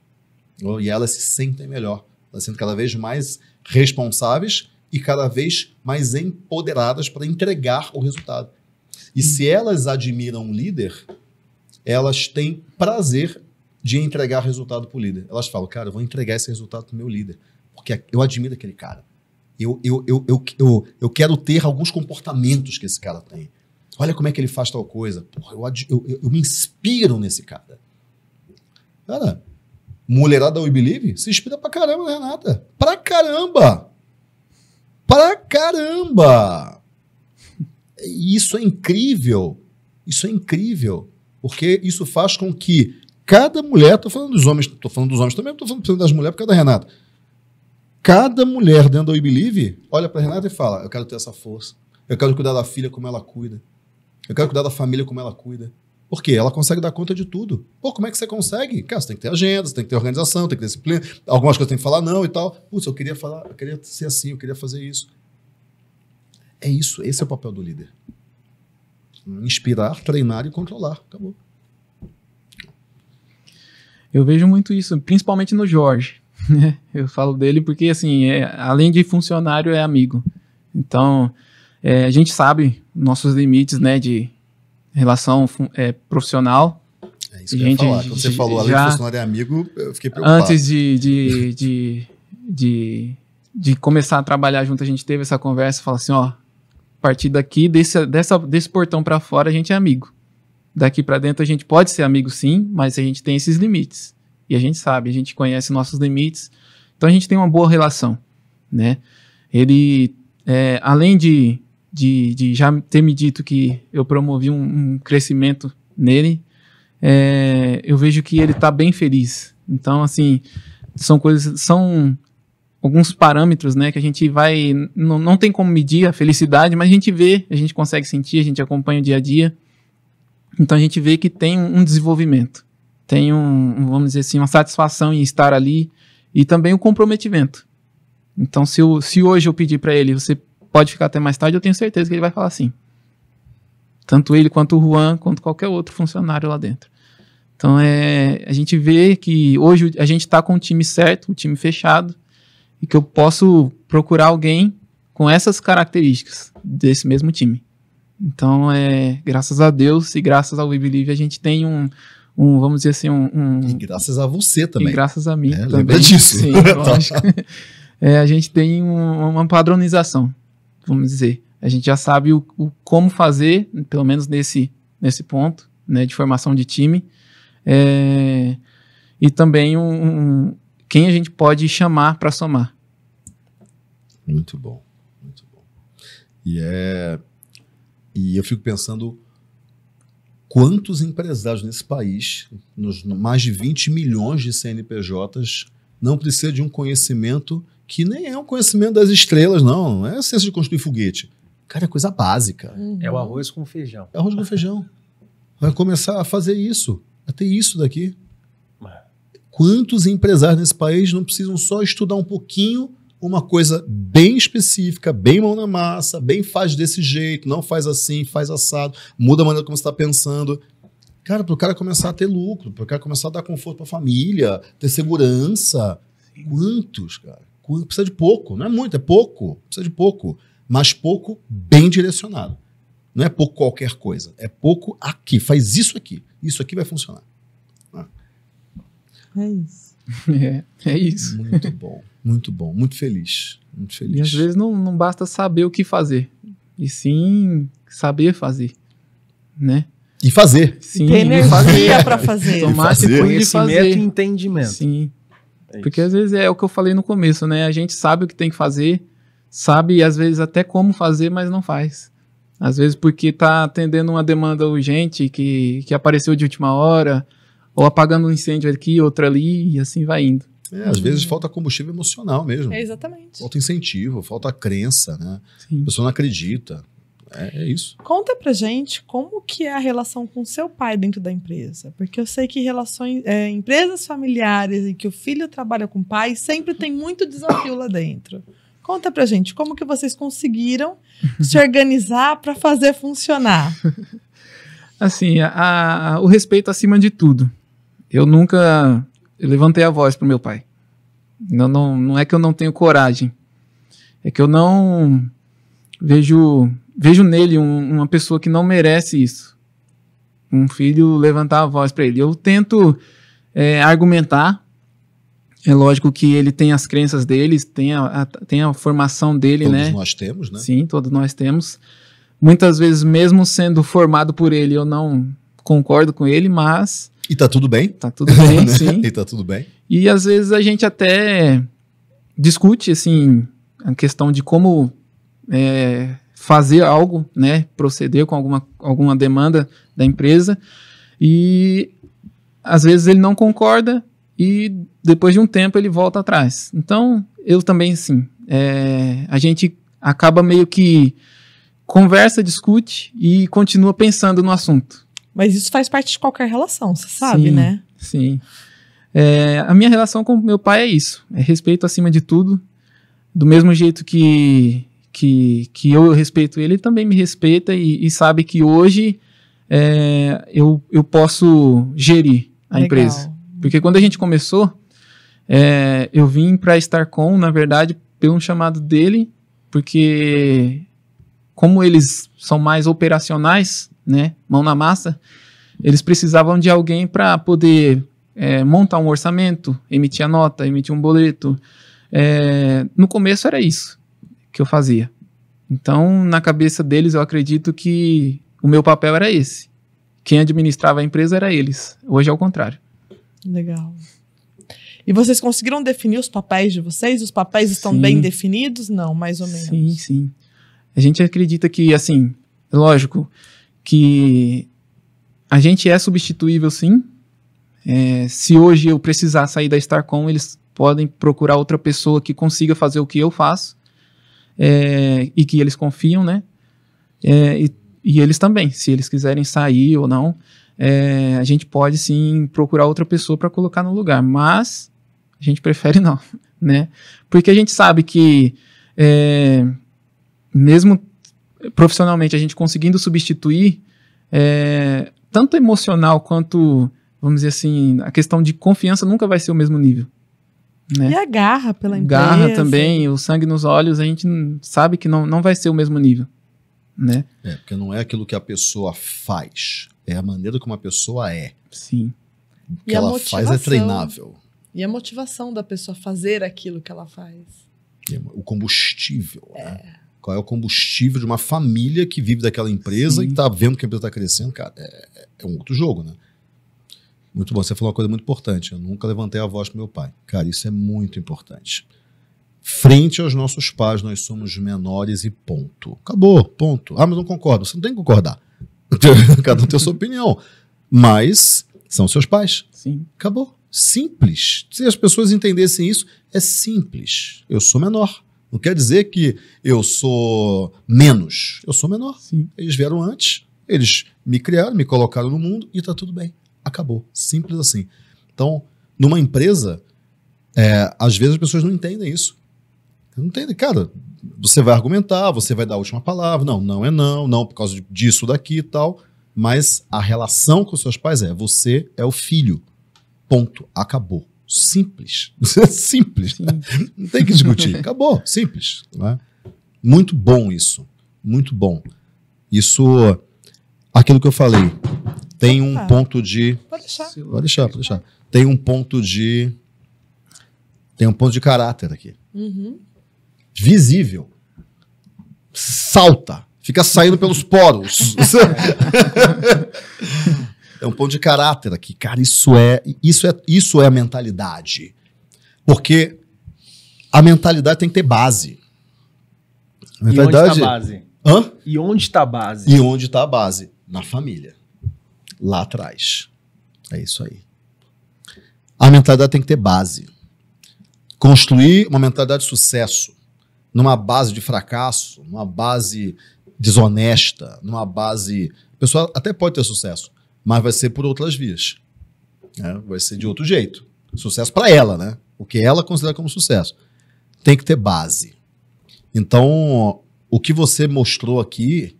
E elas se sentem melhor. Elas se sentem cada vez mais responsáveis e cada vez mais empoderadas para entregar o resultado. E hum. se elas admiram um líder, elas têm prazer de entregar resultado para o líder. Elas falam, cara, eu vou entregar esse resultado para o meu líder, porque eu admiro aquele cara. Eu, eu, eu, eu, eu, eu quero ter alguns comportamentos que esse cara tem. Olha como é que ele faz tal coisa. Porra, eu, eu, eu me inspiro nesse cara. Cara, mulherada We Believe se inspira pra caramba, Renata. Pra caramba! Pra caramba! Isso é incrível. Isso é incrível. Porque isso faz com que Cada mulher, estou falando dos homens, estou falando dos homens também, estou falando das mulheres por causa da Renata. Cada mulher dentro da We Believe olha para a Renata e fala: Eu quero ter essa força. Eu quero cuidar da filha como ela cuida. Eu quero cuidar da família como ela cuida. Por quê? Ela consegue dar conta de tudo. Pô, como é que você consegue? Cara, você tem que ter agenda, você tem que ter organização, tem que ter disciplina, algumas coisas tem que falar não e tal. Putz, eu queria falar, eu queria ser assim, eu queria fazer isso. É isso, esse é o papel do líder. Inspirar, treinar e controlar. Acabou. Eu vejo muito isso, principalmente no Jorge. Né? Eu falo dele porque, assim, é, além de funcionário, é amigo. Então, é, a gente sabe nossos limites, né, de relação é, profissional. É isso que gente, eu ia falar. Quando você falou, além já, de funcionário é amigo, eu fiquei preocupado. Antes de, de, de, de, de começar a trabalhar junto, a gente teve essa conversa, falou assim, ó, a partir daqui, desse, dessa, desse portão para fora, a gente é amigo. Daqui para dentro a gente pode ser amigo sim, mas a gente tem esses limites. E a gente sabe, a gente conhece nossos limites. Então a gente tem uma boa relação, né? Ele, é, além de, de, de, já ter me dito que eu promovi um, um crescimento nele, é, eu vejo que ele está bem feliz. Então, assim, são coisas, são alguns parâmetros, né, que a gente vai, não, não tem como medir a felicidade, mas a gente vê, a gente consegue sentir, a gente acompanha o dia a dia. Então a gente vê que tem um desenvolvimento, tem um, vamos dizer assim, uma satisfação em estar ali e também o um comprometimento. Então se, eu, se hoje eu pedir para ele, você pode ficar até mais tarde, eu tenho certeza que ele vai falar sim. Tanto ele quanto o Juan, quanto qualquer outro funcionário lá dentro. Então é, a gente vê que hoje a gente está com o time certo, o time fechado, e que eu posso procurar alguém com essas características desse mesmo time. Então, é, graças a Deus e graças ao We a gente tem um, um vamos dizer assim, um, um... E graças a você também. E graças a mim é, também. Lembra disso. Sim, lógico. é, a gente tem um, uma padronização, vamos dizer. A gente já sabe o, o, como fazer, pelo menos nesse, nesse ponto, né, de formação de time. É, e também um, um, quem a gente pode chamar para somar. Muito bom, muito bom. E é e eu fico pensando quantos empresários nesse país, nos mais de 20 milhões de CNPJs, não precisa de um conhecimento que nem é um conhecimento das estrelas, não. Não é a ciência de construir foguete. Cara, é coisa básica. Uhum. É o arroz com feijão. É arroz com feijão. Vai começar a fazer isso, a ter isso daqui. É. Quantos empresários nesse país não precisam só estudar um pouquinho uma coisa bem específica, bem mão na massa, bem faz desse jeito, não faz assim, faz assado, muda a maneira como você está pensando. Cara, para o cara começar a ter lucro, para o cara começar a dar conforto para a família, ter segurança. Quantos, cara? Precisa de pouco, não é muito, é pouco, precisa de pouco. Mas pouco bem direcionado. Não é pouco qualquer coisa, é pouco aqui, faz isso aqui. Isso aqui vai funcionar. Ah. É isso. É, é isso. Muito bom. Muito bom, muito feliz, muito feliz. E às vezes não, não basta saber o que fazer, e sim saber fazer, né? E fazer. Sim, Tem energia para fazer. Tomar esse conhecimento e entendimento. Sim. É Porque às vezes é o que eu falei no começo, né? A gente sabe o que tem que fazer, sabe às vezes até como fazer, mas não faz. Às vezes porque está atendendo uma demanda urgente que, que apareceu de última hora, ou apagando um incêndio aqui, outro ali, e assim vai indo. É, às uhum. vezes falta combustível emocional mesmo. É exatamente. Falta incentivo, falta crença, né? Sim. A pessoa não acredita. É, é, isso. Conta pra gente como que é a relação com seu pai dentro da empresa. Porque eu sei que relações, é, empresas familiares em que o filho trabalha com o pai sempre tem muito desafio lá dentro. Conta pra gente como que vocês conseguiram se organizar para fazer funcionar. Assim, a, a, o respeito acima de tudo. Eu nunca eu levantei a voz para meu pai. Não, não, não é que eu não tenho coragem. É que eu não vejo vejo nele um, uma pessoa que não merece isso. Um filho levantar a voz para ele. Eu tento é, argumentar. É lógico que ele tem as crenças dele, tem a, a tem a formação dele, todos né? Todos nós temos, né? Sim, todos nós temos. Muitas vezes, mesmo sendo formado por ele, eu não concordo com ele, mas e tá tudo bem. Tá tudo bem, sim. E tá tudo bem. E às vezes a gente até discute, assim, a questão de como é, fazer algo, né? Proceder com alguma, alguma demanda da empresa. E às vezes ele não concorda e depois de um tempo ele volta atrás. Então, eu também, sim. É, a gente acaba meio que conversa, discute e continua pensando no assunto. Mas isso faz parte de qualquer relação, você sabe, sim, né? Sim. É, a minha relação com meu pai é isso. É respeito acima de tudo. Do mesmo jeito que, que, que eu respeito ele, ele também me respeita e, e sabe que hoje é, eu, eu posso gerir a Legal. empresa. Porque quando a gente começou, é, eu vim para estar com, na verdade, pelo chamado dele, porque como eles são mais operacionais, né, mão na massa, eles precisavam de alguém para poder é, montar um orçamento, emitir a nota, emitir um boleto. É, no começo era isso que eu fazia. Então, na cabeça deles, eu acredito que o meu papel era esse. Quem administrava a empresa era eles. Hoje é o contrário. Legal. E vocês conseguiram definir os papéis de vocês? Os papéis estão sim. bem definidos? Não, mais ou menos. Sim, sim. A gente acredita que, assim, lógico, que a gente é substituível sim. É, se hoje eu precisar sair da Starcom, eles podem procurar outra pessoa que consiga fazer o que eu faço é, e que eles confiam, né? É, e, e, eles também, se eles quiserem sair ou não, é, a gente pode sim procurar outra pessoa para colocar no lugar, mas a gente prefere não, né? Porque a gente sabe que é, mesmo profissionalmente, a gente conseguindo substituir é, tanto emocional quanto, vamos dizer assim, a questão de confiança nunca vai ser o mesmo nível. Né? E a garra pela empresa. Garra também, o sangue nos olhos, a gente sabe que não, não vai ser o mesmo nível. Né? É, porque não é aquilo que a pessoa faz, é a maneira como a pessoa é. Sim. O que e ela faz é treinável. E a motivação da pessoa fazer aquilo que ela faz. O combustível. Né? É. Né? qual é o combustível de uma família que vive daquela empresa Sim. e está vendo que a empresa está crescendo, cara, é, é, um outro jogo, né? Muito bom, você falou uma coisa muito importante. Eu nunca levantei a voz para meu pai. Cara, isso é muito importante. Frente aos nossos pais, nós somos menores e ponto. Acabou, ponto. Ah, mas não concordo. Você não tem que concordar. Cada um tem a sua opinião. Mas são seus pais. Sim. Acabou. Simples. Se as pessoas entendessem isso, é simples. Eu sou menor não quer dizer que eu sou menos. Eu sou menor. Sim. Eles vieram antes, eles me criaram, me colocaram no mundo e está tudo bem. Acabou. Simples assim. Então, numa empresa, é, às vezes as pessoas não entendem isso. Não entendem. Cara, você vai argumentar, você vai dar a última palavra. Não, não é não, não por causa disso, daqui e tal. Mas a relação com seus pais é: você é o filho. Ponto. Acabou. Simples. Simples. Né? Não tem que discutir. Acabou. Simples. Né? Muito bom isso. Muito bom. Isso. Aquilo que eu falei. Tem um ponto de. Pode deixar. Pode deixar, pode deixar. Tem um ponto de. Tem um ponto de caráter aqui. Uhum. Visível. Salta. Fica saindo pelos poros. É um ponto de caráter aqui, cara. Isso é, isso é, isso é a mentalidade. Porque a mentalidade tem que ter base. A mentalidade... E onde está a base? Hã? E onde está a base? E onde está a base? Na família. Lá atrás. É isso aí. A mentalidade tem que ter base. Construir uma mentalidade de sucesso numa base de fracasso, numa base desonesta, numa base. A pessoa até pode ter sucesso, mas vai ser por outras vias. Né? Vai ser de outro jeito. Sucesso para ela, né? O que ela considera como sucesso. Tem que ter base. Então, o que você mostrou aqui,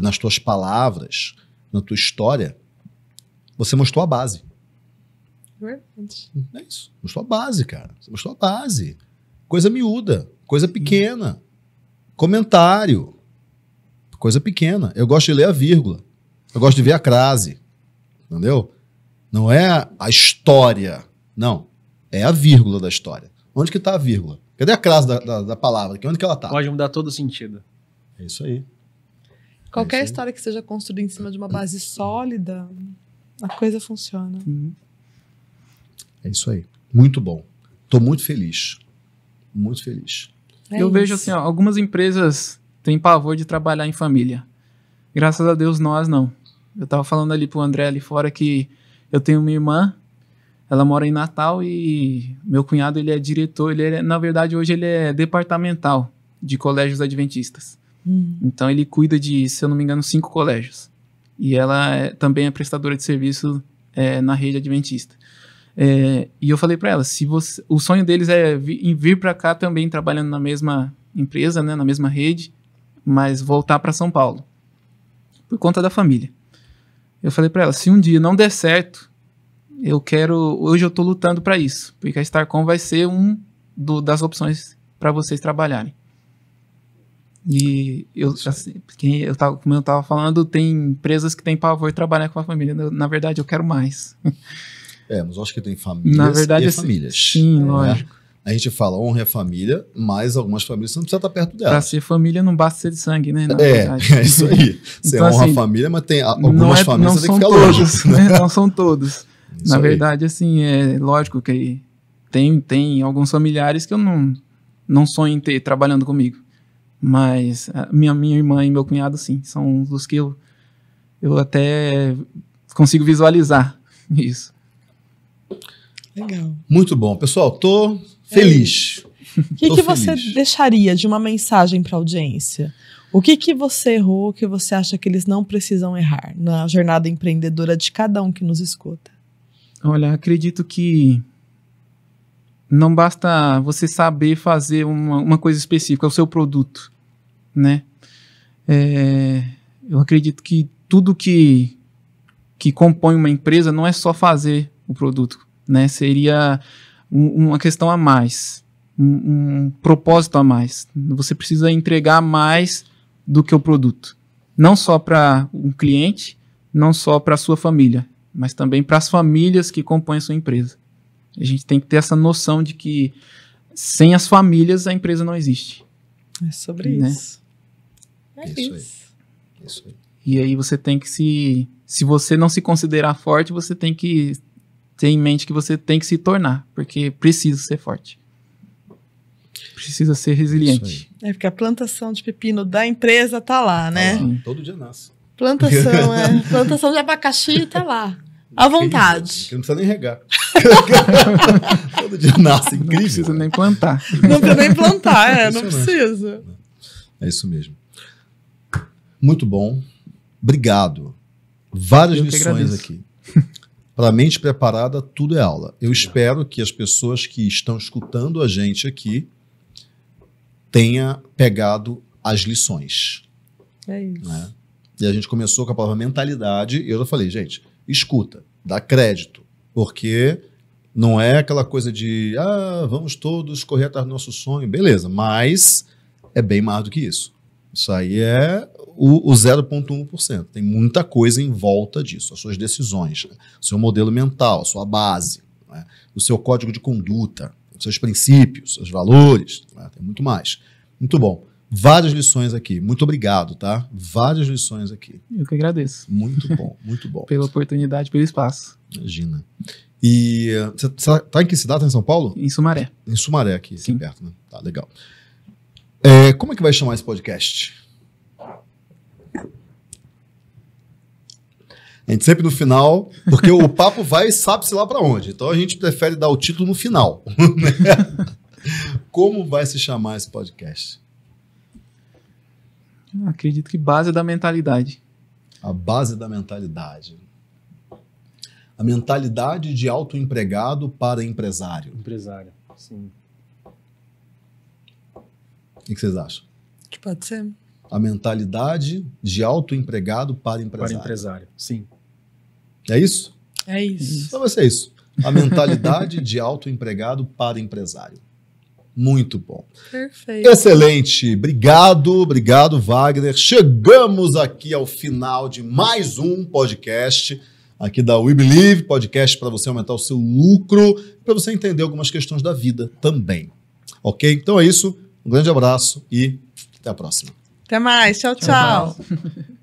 nas tuas palavras, na tua história, você mostrou a base. Verdade. É isso. Mostrou a base, cara. Você mostrou a base. Coisa miúda, coisa pequena. Comentário. Coisa pequena. Eu gosto de ler a vírgula. Eu gosto de ver a crase. Entendeu? Não é a história. Não. É a vírgula da história. Onde que está a vírgula? Cadê a crase da, da, da palavra? Onde que ela está? Pode mudar todo o sentido. É isso aí. Qualquer é isso aí. história que seja construída em cima de uma base sólida, a coisa funciona. Uhum. É isso aí. Muito bom. Estou muito feliz. Muito feliz. É eu isso. vejo assim, ó, algumas empresas têm pavor de trabalhar em família. Graças a Deus, nós não. Eu tava falando ali pro André ali fora que eu tenho uma irmã, ela mora em Natal e meu cunhado ele é diretor, ele é, na verdade hoje ele é departamental de colégios adventistas. Hum. Então ele cuida de, se eu não me engano, cinco colégios. E ela é, também é prestadora de serviço é, na rede adventista. É, e eu falei para ela, se você, o sonho deles é vir, vir para cá também trabalhando na mesma empresa, né, na mesma rede, mas voltar para São Paulo por conta da família. Eu falei para ela, se um dia não der certo, eu quero, hoje eu tô lutando para isso, porque a Starcom vai ser um do, das opções para vocês trabalharem. E eu, assim, quem eu tava, como eu tava falando, tem empresas que têm pavor de trabalhar com a família. Na verdade, eu quero mais. É, mas eu acho que tem famílias Na verdade, e assim, famílias. Sim, né? lógico. A gente fala honra a família, mas algumas famílias você não precisa estar perto dela. Pra ser família não basta ser de sangue, né? Na é, verdade. é isso aí. Você então, honra assim, a família, mas tem algumas é, famílias você tem que ficar todos, longe. Né? Não são todos. Isso na verdade, assim, é lógico que tem, tem alguns familiares que eu não, não sonho em ter trabalhando comigo. Mas ah, minha, minha irmã e meu cunhado, sim, são os que eu, eu até consigo visualizar isso. Legal. Muito bom. Pessoal, tô Feliz. O que, que você deixaria de uma mensagem para a audiência? O que, que você errou que você acha que eles não precisam errar na jornada empreendedora de cada um que nos escuta? Olha, acredito que não basta você saber fazer uma, uma coisa específica, é o seu produto, né? É, eu acredito que tudo que, que compõe uma empresa não é só fazer o produto, né? Seria uma questão a mais, um, um propósito a mais. Você precisa entregar mais do que o produto, não só para um cliente, não só para a sua família, mas também para as famílias que compõem a sua empresa. A gente tem que ter essa noção de que sem as famílias a empresa não existe. É sobre né? isso. É isso. Isso. Aí. isso aí. E aí você tem que se. Se você não se considerar forte, você tem que ter em mente que você tem que se tornar, porque precisa ser forte. Precisa ser resiliente. É, porque a plantação de pepino da empresa tá lá, tá né? Tá lá, todo dia nasce. Plantação, é. Plantação de abacaxi tá lá. À vontade. Que não precisa nem regar. todo dia nasce, incrível. Não precisa nem plantar. Não precisa nem plantar, é, é não precisa. É isso mesmo. Muito bom. Obrigado. Várias lições aqui. Para mente preparada, tudo é aula. Eu é. espero que as pessoas que estão escutando a gente aqui tenha pegado as lições. É isso. Né? E a gente começou com a palavra mentalidade, e eu já falei, gente, escuta, dá crédito, porque não é aquela coisa de, ah, vamos todos correr atrás do nosso sonho, beleza, mas é bem mais do que isso. Isso aí é o, o 0,1%. Tem muita coisa em volta disso, as suas decisões, né? seu modelo mental, sua base, né? o seu código de conduta, os seus princípios, seus valores, né? tem muito mais. Muito bom. Várias lições aqui. Muito obrigado, tá? Várias lições aqui. Eu que agradeço. Muito bom, muito bom. pela oportunidade, pelo espaço. Imagina. E você está tá em que cidade? Tá em São Paulo? Em Sumaré. Em Sumaré, aqui, aqui perto, né? Tá, legal. É, como é que vai chamar esse podcast? A gente sempre no final, porque o papo vai e sabe-se lá para onde. Então a gente prefere dar o título no final. Né? Como vai se chamar esse podcast? acredito que base da mentalidade. A base da mentalidade. A mentalidade de autoempregado para empresário. Empresário, sim. O que vocês acham? Que pode ser. A mentalidade de autoempregado para empresário. Para empresário, sim. É isso? É isso. Então vai ser isso. A mentalidade de autoempregado para empresário. Muito bom. Perfeito. Excelente. Obrigado, obrigado, Wagner. Chegamos aqui ao final de mais um podcast aqui da We Believe, podcast para você aumentar o seu lucro, para você entender algumas questões da vida também. Ok? Então é isso. Um grande abraço e até a próxima. Até mais. tchau. tchau. tchau.